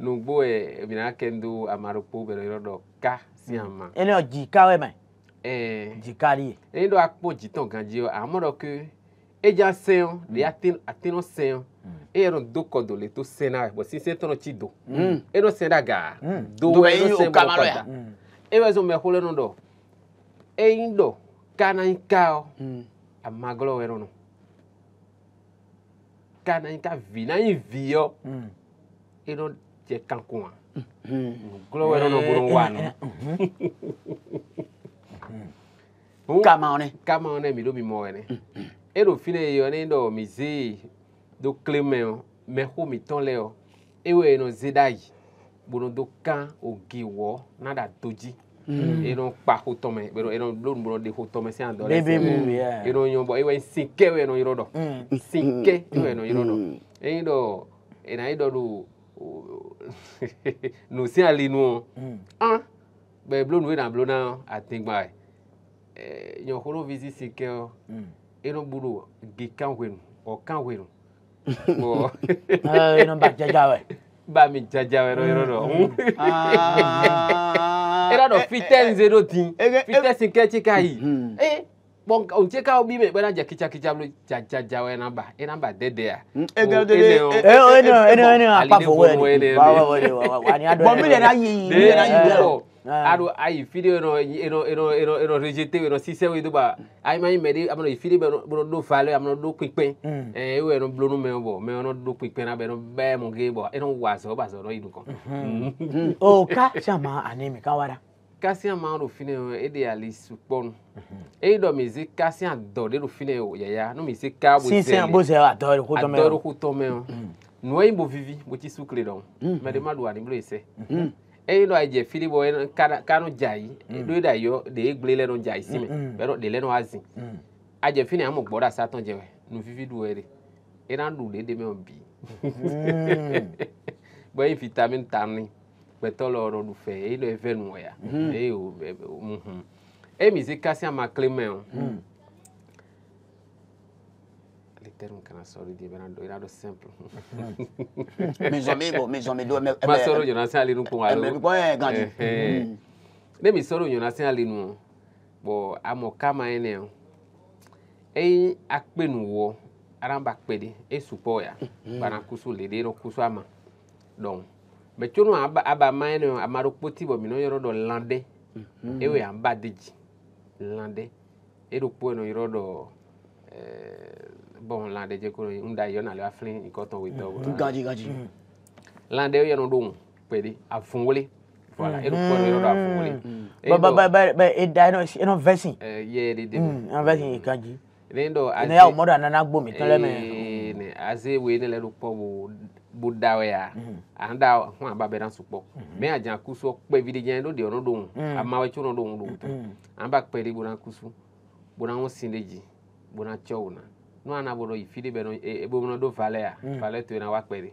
nugbo ɛ mina kendo amaɖokpo bɛrɛ yɔrɔ dɔ ka si ama. ɛnɛ ɔ dzi ka wɛ mɛ. Eh. jikari ye. ɛyin dɔ akpɔ jitɔn gan dzi amɔ dɔ ke edza sɛn de atenɔ sɛn eye dɔ do kɔdɔ le to sɛn na bɔn sise tɔnɔ tsi do eɖo sɛn na ga do eɖo sɛn bɔ kɔda ewɔ zɔn mɛ xɔlɛ nu dɔ eyin dɔ kana yi ka ɔ amaglɔ wɛ nɔ kana yi ka vi na yi vi yɔ eɖo dze kankun wa glɔ wɛ nɔ bolo wa nɔ kama one kama one mi do mi mɔ ene eɖo fi ne yɔ ne ɖɔ mi ze do kle me o me xo mi tɔn le o ewo yenɔ ze da yi bono do kan oge wɔ na da do dzi yenɔ kpa xo tɔmɛ bɛrɛ yenɔ blo nubɔ de xo tɔmɛ se adɔ lɛ se yenɔ nyɔbɔ ewo nsike ewo yenɔ yɔrɔ dɔ nsike ewo yenɔ yɔrɔ dɔ eyi dɔ ena yi dɔ do nusi alinu o an bɛ blo nu yina blo na atigba yi nyɔkolo eh, visi si kɛ oh, mm. o eno bolo ge kan wenu o kan wenu bɔn. ɛɛ eno ba jaja wɛ. ba mi jaja wɛ yɔrɔ dɔ. era dɔ fitɛ nze do tin fitɛ si kɛ ti ka yi ee bɔn o ti ka bi mɛ bɛna jɛ kitsakitsa bolo jajaja wɛ na ba ena ba dɛdɛ ya. eno eno eno eno eno a pa fɔ wɛrɛ de wa wa wa wa wa ni a dɔ yɛrɛ. bɔn mi yɛrɛ y'a ye mi yɛrɛ y'a ye aɗo ah. ayi fiɗe eno eno eno eno eno rejeté eno sisewo yidu ba ayimani mɛdi amano yi fiɗe ɓeno ɗo fale amano ɗo kpekpe hmm. eyi eh, wo eno blonu mɛwo bɔ mɛ eno ɗo kpekpe na bɛ eno bɛɛ mo ge bɔ eno wasɔ basɔ eno yidu kɔ. Hmm. Hmm. o oh, ka sama ani mi ka wara. kasiã ma ɖo fi ne o ede ali su kpɔnu eyi dɔ mi zi kasiã dɔ de ɖo fi ne o yaya no mi zi ka bo se sisi bo se adɔ ɖo ko tɔmɛ o nua yi bo vivi bo tsi sukle dɔn mɛ de ma do ani blo yi se eyino ayidze fili bɔ kanu dzayi edo yi da yɔ de egble lɛ no dzayi si me bɛrɛ mm, mm. de lɛ no azi adze fili amu gbɔ ɖa satɔ dze wɛ nufifi du wɛ de ena du de de mɛ o bi bɔn eyi vitamin tani gbɛtɔ lɛ ɔrɔ du fɛ eyino evɛ nu wɛ ya eye o muhun emi zi kasi ama kle mɛ o terme kana soridi de simple era somi bo min somi ɗo ma soro ñona é alinu kuŋaɗoe gandi ne mi soro ñona sen alinu bo amo kama ene eyi akpenu wo aramba kpede esukpɔ ya bana kusu lede ɖɔ kusu ama donc mɛtsonu aba aba ma ene ama ɖo kpoti bɔ mi nɔ yɔrɔ dɔ lã ɖe lande, aba o dzi lã ɖe bon lande je ko unda yo na le aflin iko to wi mm. gaji gaji mm. lande yo no dum pedi afunwole voilà e do ko yo do afunwole ba ba ba ba e da no e no versin eh ye de de en versin gaji lendo azi ne ya modo anana gbo mi tele me eh, ne azi we ne le do po wo budawe ya anda ho ababe na supo mm-hmm. me ajan kusu pe vidi jen do de ono do amawe chuno do do amba pe ri bona kusu bona won sindeji bona chowna nu anabolo yi fi de bɛ no ebo mɔ do valɛ a valɛ hmm. to yen na wa kpɛ de.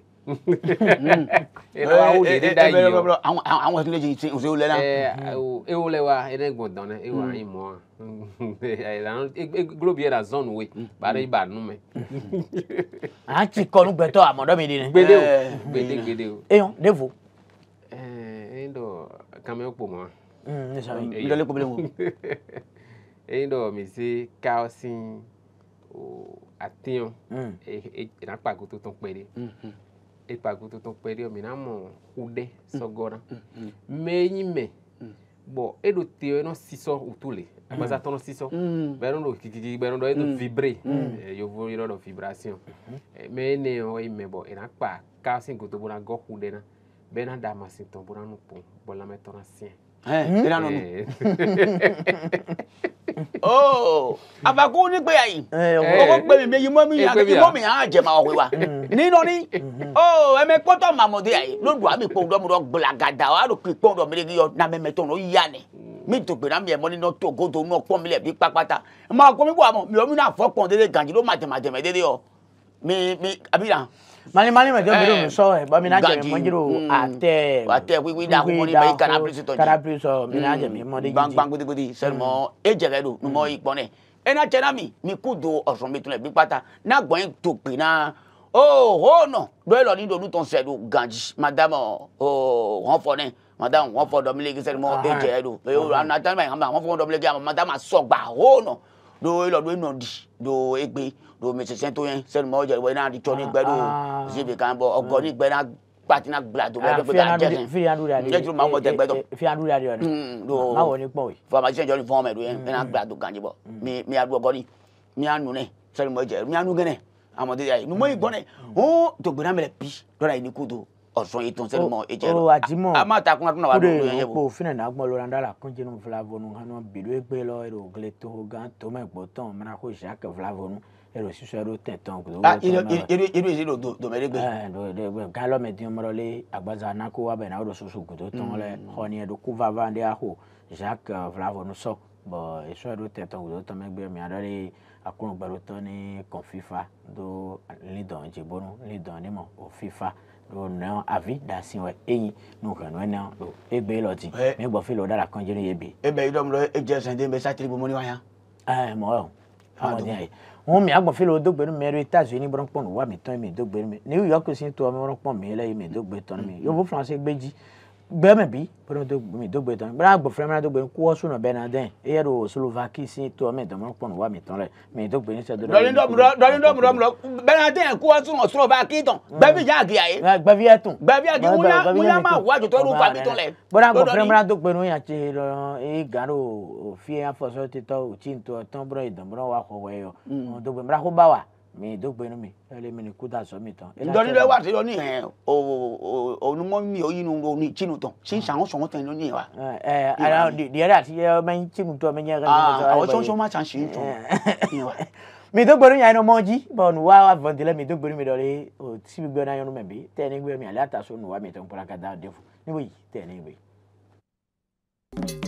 ɛnɛ wa awo de de da yi o. anw anw tun bɛ o lɛ la. ɛɛ ewo lɛ wa ɛnɛ gbɔdɔn dɛ ewa ayi mɔ wa gulo bi yɛrɛ zɔn we hmm. bari i b'a nu mɛ. Hmm. an ti kɔnu gbɛtɔ a mɔdɔ mi di ne. gbede o gbede gbede o. eyɔn de fo. ɛɛ e dɔ kamɛn kpo ma. n dɔlen kpo bilen ko. e dɔ misi kaosin atiɲɔ ina kpago totɔn kpɛɖe ekpago totɔn kpɛɖe mina mɔ uɖe sɔgɔna mɛ enyi mɛ mm. bɔn eɖo te ɛnɔ sisɔ utu le mm. agbazatɔ nɔ sisɔ mm. bɛnɔ ɖo kikiki bɛnɔ ɖo edo vibre yovo yɔ ɖo vibration mɛ mm-hmm. eh, ene yɔ yi e mɛ bɔn ina kpa kasi goto bona gɔ ku ɖe na bɛna da masintɔ bona eh, hmm? nu kpɔm bɔn lamɛtɔ na siɛ. ɛ ɛ ɛ ɛ ɛ ɛ ɛ ɛ ɛ ɛ ɛ Oh, abakun ní pé ayin eh, eh. owó pé mi méjì mọ́ eh, mi yà kí mọ́ mi hàn jẹ̀ máa wí wa mm. nínú ni mm-hmm. oh, ẹ̀mẹ kpọ́tọ̀ mamọ̀dé ayin lódù àmì kpọ́n dọ́ mi dọ́ gbalagada wa ló kí kpọ́n dọ́ mi yọ namẹ́mẹ́ tó ń yá ni mm. mi tó gbèrà mi ẹ̀ mọ́ nínú tó gòdò náà pọ́n mi lẹ̀ bí pápátá máa kọ́ mi bọ́ àmọ́ mi ò mi náà fọ́ pọ́n dédé gànjí ló má tẹ̀mátẹ̀mẹ́ dédé ọ mi mi àbí náà malima ke biro mi sɔ ba mi na jɛ mi mɔjiro atɛ atɛ kpekpe da ko mɔni bayi kana pilisi tɔji kana pilisi sɔ mi na jɛ mi mɔdi jiti gbangban gbedegbede sɛnumɔ e jɛgɛ do numɔ yi kpɔnɛ ena tɛna mi mi ku do oh, ɔsɔn mi tunɛ bi pata na gbɔnyi to kpe na o ho nɔ dɔw lɔ ni dolu tɔn sɛ do ganji madame o hɔn fɔ nɛ madame hɔn fɔ dɔmileke sɛnumɔ e jɛgɛ do o anatani ma yi hɔn fɔ dɔmileke madame asɔgba ho nɔ dɔw lɔ do enɔ di do egbe do mi sese to yen sɛni ma o jɛri wɔ ina di tsɔ ni gbɛ do zibi kan bɔ ɔgɔ ni gbɛ na pati na gbla do bɛ gbɛ ka jɛsɛn ne tulu ma wɔ tɛ gbɛ dɔn fiyan du yari yɛrɛ do ma wɔ ni kpɔ ye faama sɛn jɔ ni fɔn mɛ do yen ina gbla do ganji bɔ mi mi adu ɔgɔ ni mi anu ne sɛni ma o jɛri mi anu gɛnɛ amadu ya ye numu yi gbɔnɛ o to gbɛna mɛ bi dɔ la yi ni ko hmm. do ọ̀sán yìí tún sẹ́nu mọ́ ẹ̀jẹ̀ rẹ̀ oh, oh, àjímọ̀ a máa takun àtúnwà wà lóyún yẹn bò. kúrò fúnẹ̀ náà gbọ́n lọ́la ńdá la kún jẹ́nu fúlàvọ́nù hánú lọ èrò ògèlè tó gan tó mẹ́gbọ́tàn mẹ́ra kó ìṣàkẹ́ fúlàvọ́nù ero susero tẹtọn kuto. a iro iro iro iro do domere gbe. ẹẹ do do gbe galọ mẹ diɲɛ mọrọle agbaza nako wa bẹnna o do susu kuto tọn lẹ xɔni do kuva van de aho jacques flavonusɔ bɔn esu ɛdo tẹtọn kuto tọn mẹ gbe miadɔ de akɔn gbɛdotɔ ni kɔn fifa do lidɔn dzebonu lidɔn nimɔ o fifa do nɔ avi dasi wɛ eyin nu hɛnɛ nɛ do ebe lɔ ti mɛ gbɔfi lɔ da la kɔnjɛ ne ye bi. ebe yi dɔm lɔ edze sɛnde bɛ satiri bomoni wa yan. ɛɛ mɔgɔ ŋun mi agbɔnfi le wo dogbe nu mɛ ɖo États-Unis bɔrɔ kpɔn wa mi tɔn mi dogbe nu mi New York si tɔ mi bɔrɔ kpɔn mi lɛ yi mi dogbe tɔn mi yovo France gbedzi gbɛmɛ bi mi dogbe tɔn bɛrɛ agbɔ fɛn mɛna dogbe kó wɔsu nɔ bɛ na dɛn eya do Slovaki si tɔ mi dɔmɔ kpɔn wa mi tɔn rɛ mi dogbe ni sɛ dɔrɔn. dɔɔni dɔ murɔ dɔɔni dɔ murɔ murɔ bɛ na dɛn kó wɔsu nɔ Slovaki tɔn gbɛbi ja giya ye. gbɛbi ya tun. gbɛbi ya gi wuya wuya ma wa jɔtɔ ru fa mi tɔn lɛ. bɛrɛ agbɔ fɛn mɛna dogbe nu yan tse dɔrɔn eyi gan do fiyen afɔsɔ titɔ o ti mi dogbe nu mi ele mi ni kuda so mi tan ndori le wa se yo ni o o nu mi o yinu ro ni chinu tan si sa won so won tan lo ni wa eh ara di di ara ti yo chinu to men yan ga ni to ah o so so ma chan si to wa mi dogbe nu yan no moji bo nu wa wa von dile mi dogbe nu mi dole o ti bi gbe na yan bi te ni gbe mi mi tan pra